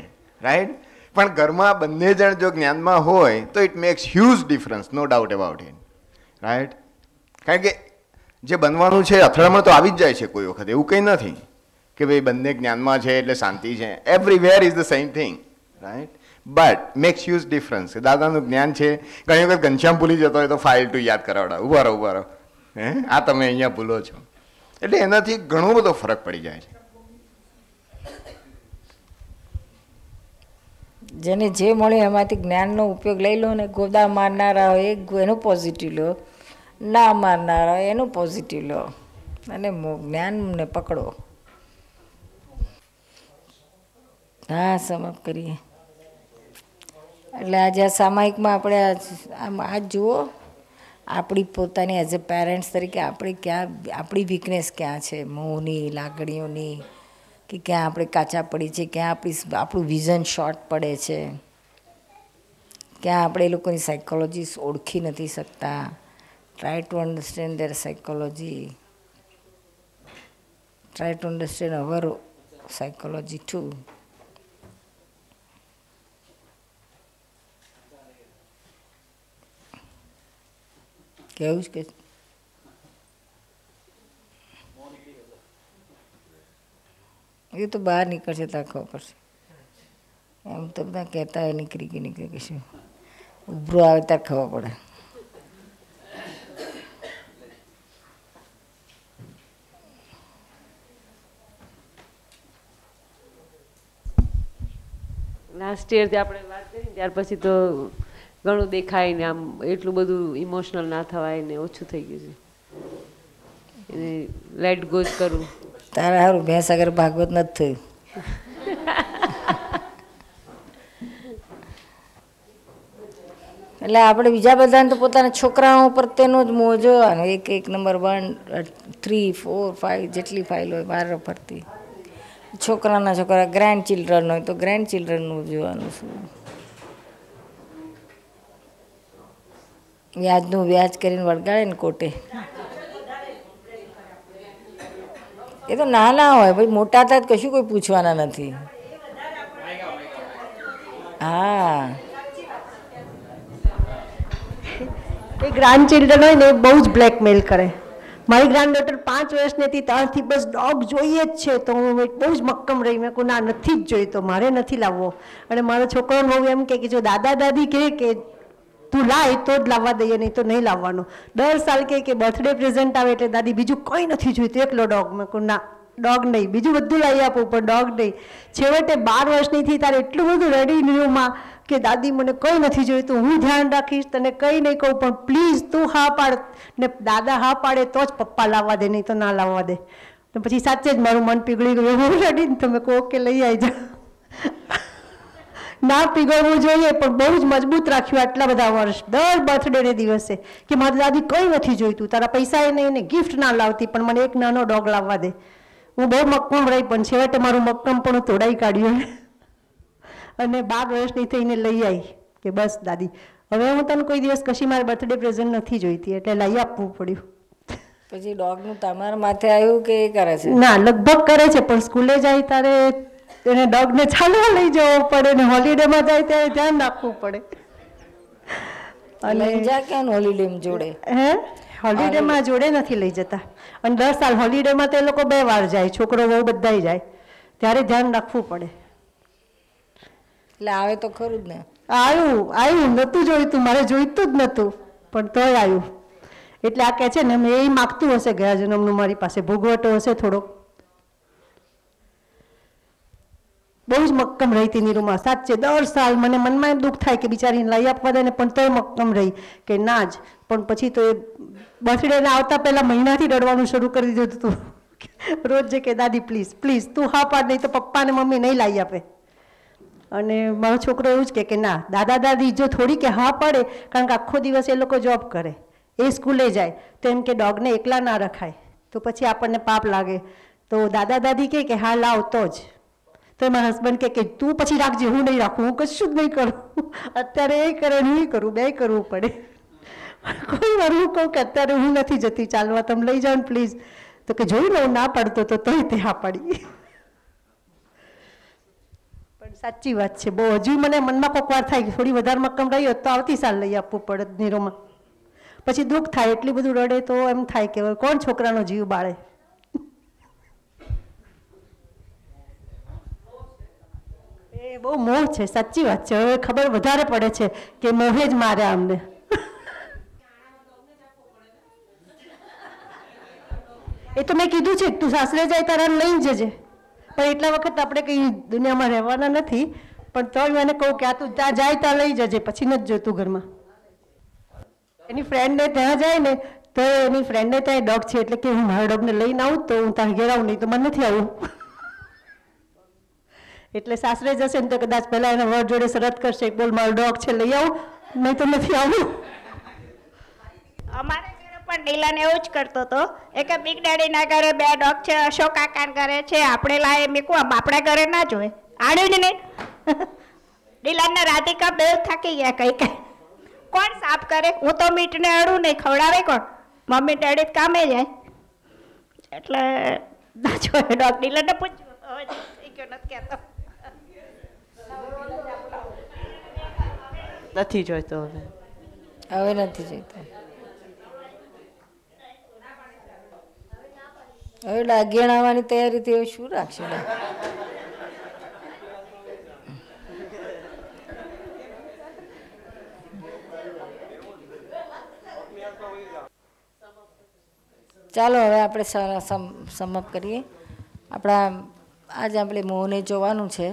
રાઈટ પણ ઘરમાં બંને જણ જો જ્ઞાનમાં હોય તો it makes huge difference no doubt about it right કારણ કે જે બનવાનું છે અથડામણ તો આવી જ જાય છે કોઈ વખત એવું કંઈ નથી કે ભાઈ બંને જ્ઞાનમાં છે એટલે શાંતિ છે everywhere is the same thing right but makes huge difference દાદાનું જ્ઞાન છે ઘણી વખત ઘનશ્યામ ભૂલી જતો હોય તો ફાઇલ ટુ યાદ કરાવડા ઉભા રહો ઉભા રહો હે આ તમે અહીંયા ભૂલો છો એટલે એનાથી ઘણો બધો ફરક પડી જાય છે જેને જે મળે એમાંથી જ્ઞાનનો ઉપયોગ લઈ લો ને ગોદા મારનારા હોય એનું પોઝિટિવ લો ના મારનારા હોય એનું પોઝિટિવ લો અને જ્ઞાનને પકડો હા સમાપ્ત કરીએ એટલે આજે આ સામાયિકમાં આપણે આમ આ જુઓ આપણી પોતાની એઝ અ પેરેન્ટ્સ તરીકે આપણે ક્યાં આપણી વીકનેસ ક્યાં છે મોંની લાગણીઓની કે ક્યાં આપણે કાચા પડી છે ક્યાં આપણી આપણું વિઝન શોર્ટ પડે છે ક્યાં આપણે એ લોકોની સાયકોલોજી ઓળખી નથી શકતા try to understand their psychology try to understand our psychology too Kan jeg huske? એ તો બહાર નીકળશે ત્યાં ખબર પડશે એમ તો બધા કહેતા હોય નીકળી ગયું નીકળી ગયું શું ઉભરો આવે ત્યારે ખબર પડે લાસ્ટ યર આપણે વાત કરી ત્યાર પછી તો ઘણું દેખાય ને આમ એટલું બધું ઇમોશનલ ના થવાય ને ઓછું થઈ ગયું છે એને લેટ ગો જ કરવું તારા સારું ભેંસ આગળ ભાગવત નથી થયું એટલે આપણે બીજા બધાને તો પોતાના છોકરાઓ ઉપર તેનો જ મોહ જોવાનો એક એક number one three four five જેટલી ફાઇલ હોય બહાર ફરતી છોકરાના છોકરા ગ્રેન્ડ ચિલ્ડ્રન હોય તો ગ્રેન્ડ ચિલ્ડ્રનનું જોવાનું શું વ્યાજનું વ્યાજ કરીને વળગાડે ને કોટે એ તો નાના હોય ભાઈ મોટા હતા કશું કોઈ પૂછવાના નથી હા એ ગ્રાન્ડ ચિલ્ડ્રન હોય ને એ બહુ જ બ્લેકમેલ કરે મારી ગ્રાન્ડ ડોટર પાંચ વર્ષની હતી ત્યારથી બસ ડોગ જોઈએ જ છે તો હું બહુ જ મક્કમ રહી મેં કોઈ ના નથી જ જોઈતો મારે નથી લાવવો અને મારો છોકરો બહુ એમ કે જો દાદા દાદી કહે કે તું લાય તો જ લાવવા દઈએ નહીં તો નહીં લાવવાનું દર સાલ કે કે બર્થડે પ્રેઝન્ટ આવે એટલે દાદી બીજું કંઈ નથી જોઈતું એકલો ડોગ મેં કહું ના ડોગ નહીં બીજું બધું લાવી આપું પણ ડોગ નહીં છેવટે બાર વર્ષનીથી તારે એટલું બધું રેડી રહ્યુંમાં કે દાદી મને કંઈ નથી જોઈતું હું ધ્યાન રાખીશ તને કંઈ નહીં કહું પણ પ્લીઝ તું હા પાડ ને દાદા હા પાડે તો જ પપ્પા લાવવા દે નહીં તો ના લાવવા દે તો પછી સાચે જ મારું મન પીગળી ગયું હું રડીને તમે કહો કે લઈ આવી જાઓ ના પીગળવું જોઈએ પણ બહુ જ મજબૂત રાખ્યું આટલા બધા વર્ષ દર બર્થડે ને દિવસે કે મારે દાદી કંઈ નથી જોઈતું તારા પૈસા એને એને ગિફ્ટ ના લાવતી પણ મને એક નાનો ડોગ લાવવા દે હું બહુ મક્કમ રહી પણ છેવટે મારું મક્કમ પણ તોડાઈ કાઢ્યું અને બાર વર્ષની થઈને લઈ આવી કે બસ દાદી હવે હું તને કોઈ દિવસ કશી મારે બર્થડે પ્રેઝન્ટ નથી જોઈતી એટલે લઈ આપવું પડ્યું પછી ડોગનું તમારા માથે આવ્યું કે એ કરે છે ના લગભગ કરે છે પણ સ્કૂલે જાય ત્યારે એને ડોગને ચાલવા લઈ જવો પડે ને હોલિડેમાં જાય ત્યારે ધ્યાન રાખવું પડે અને ક્યાં હોલિડેમાં જોડે હે હોલિડેમાં જોડે નથી લઈ જતા અને દસ સાલ હોલિડેમાં તો એ લોકો બે વાર જાય છોકરો બહુ બધાય જાય ત્યારે ધ્યાન રાખવું પડે એટલે આવે તો ખરું જ ને આવ્યું આવ્યું નહોતું જોઈતું મારે જોઈતું જ નહોતું પણ તોય આવ્યું એટલે આ કે છે ને મેં એ માગતું હશે ગયા જન્મનું મારી પાસે ભોગવટો હશે થોડોક બહુ જ મક્કમ રહી હતી નીરુમા સાચે દર સાલ મને મનમાં એમ દુઃખ થાય કે બિચારીને લઈ આપવા દે ને પણ તોય મક્કમ રહી કે ના જ પણ પછી તો એ બર્થડેના આવતા પહેલાં મહિનાથી રડવાનું શરૂ કરી દીધું હતું રોજ જે કે દાદી પ્લીઝ પ્લીઝ તું હા પાડ નહીં તો પપ્પાને મમ્મી નહીં લાવી આપે અને મારો છોકરો એવું જ કે ના દાદા દાદી જો થોડી કે હા પાડે કારણ કે આખો દિવસ એ લોકો જોબ કરે એ સ્કૂલે જાય તો એમ કે ડોગને એકલા ના રખાય તો પછી આપણને પાપ લાગે તો દાદા દાદી કે હા લાવ તો જ તો એમાં હસબન્ડ કે તું પછી રાખજે હું નહીં રાખું હું કશું જ નહીં કરું અત્યારે એ કરે હું કરું બે કરવું પડે કોઈ વાર હું કહું કે અત્યારે હું નથી જતી ચાલવા તમે લઈ જાઓ પ્લીઝ તો કે જોઈ લઉં ના પડતો તો તોય તે હા પાડી પણ સાચી વાત છે બહુ હજુ મને મનમાં કોક વાર થાય થોડી વધારે મક્કમ રહી તો આવતી સાલ લઈ આપવું પડે નીરોમાં પછી દુઃખ થાય એટલું બધું રડે તો એમ થાય કે કોણ છોકરાનો જીવ બાળે બહુ મોહ છે સાચી વાત છે હવે ખબર વધારે પડે છે કે મોહે જ માર્યા અમને એ તો મેં કીધું છે તું સાસરે જાય તારા લઈ જજે પણ એટલા વખત આપણે કંઈ દુનિયામાં રહેવાના નથી પણ તો મને કહું કે આ તું ત્યાં જાય ત્યાં લઈ જજે પછી નથી જોતું ઘરમાં એની ફ્રેન્ડને ત્યાં જાય ને તો એની ફ્રેન્ડને ત્યાં ડોગ છે એટલે કે હું મારા ડોગને લઈને આવું તો હું ત્યાં ઘેરાવું નહીં તો મને નથી આવું એટલે સાસરે જશે ને તો કદાચ પહેલાં એના વર જોડે શરત કરશે બોલ મારો ડોગ છે લઈ આવું નહીં તો નથી આવું અમારે ઘરે પણ ડીલન એવું જ કરતો હતો એક બિગ ડેડીના ઘરે બે ડોગ છે અશોક કાકાના ઘરે છે આપણે લાય મેકું આમ આપણા ઘરે ના જોઈએ આડ્યું જ નહીં ડીલાનના રાધિકા બે થાકી ગયા કઈ કઈ કોણ સાફ કરે હું તો મીટને અડું નહીં ખવડાવે કોણ મમ્મી ડેડી કામે જાય એટલે ના જોઈએ ડોગ ડીલરને પૂછ્યું હવે થઈ ગયો નથી કહેતો નથી જોઈતો હવે હવે નથી જોઈતો હવે લાગેણ આવવાની તૈયારી થઈ શું રાખશે ચાલો હવે આપણે સમપ કરીએ આપણા આજે આપણે મોહને જોવાનું છે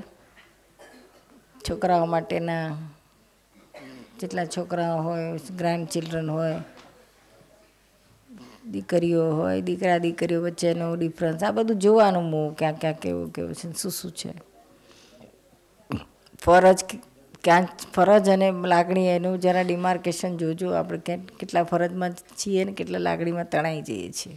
છોકરાઓ માટેના જેટલા છોકરાઓ હોય ગ્રાન્ડ ચિલ્ડ્રન હોય દીકરીઓ હોય દીકરા દીકરીઓ વચ્ચેનો ડિફરન્સ આ બધું જોવાનું હું ક્યાં ક્યાં કેવું કેવું છે શું શું છે ફરજ ક્યાં ફરજ અને લાગણી એનું જરા ડિમાર્કેશન જોજો આપણે કેટલા ફરજમાં છીએ ને કેટલા લાગણીમાં તણાઈ જઈએ છીએ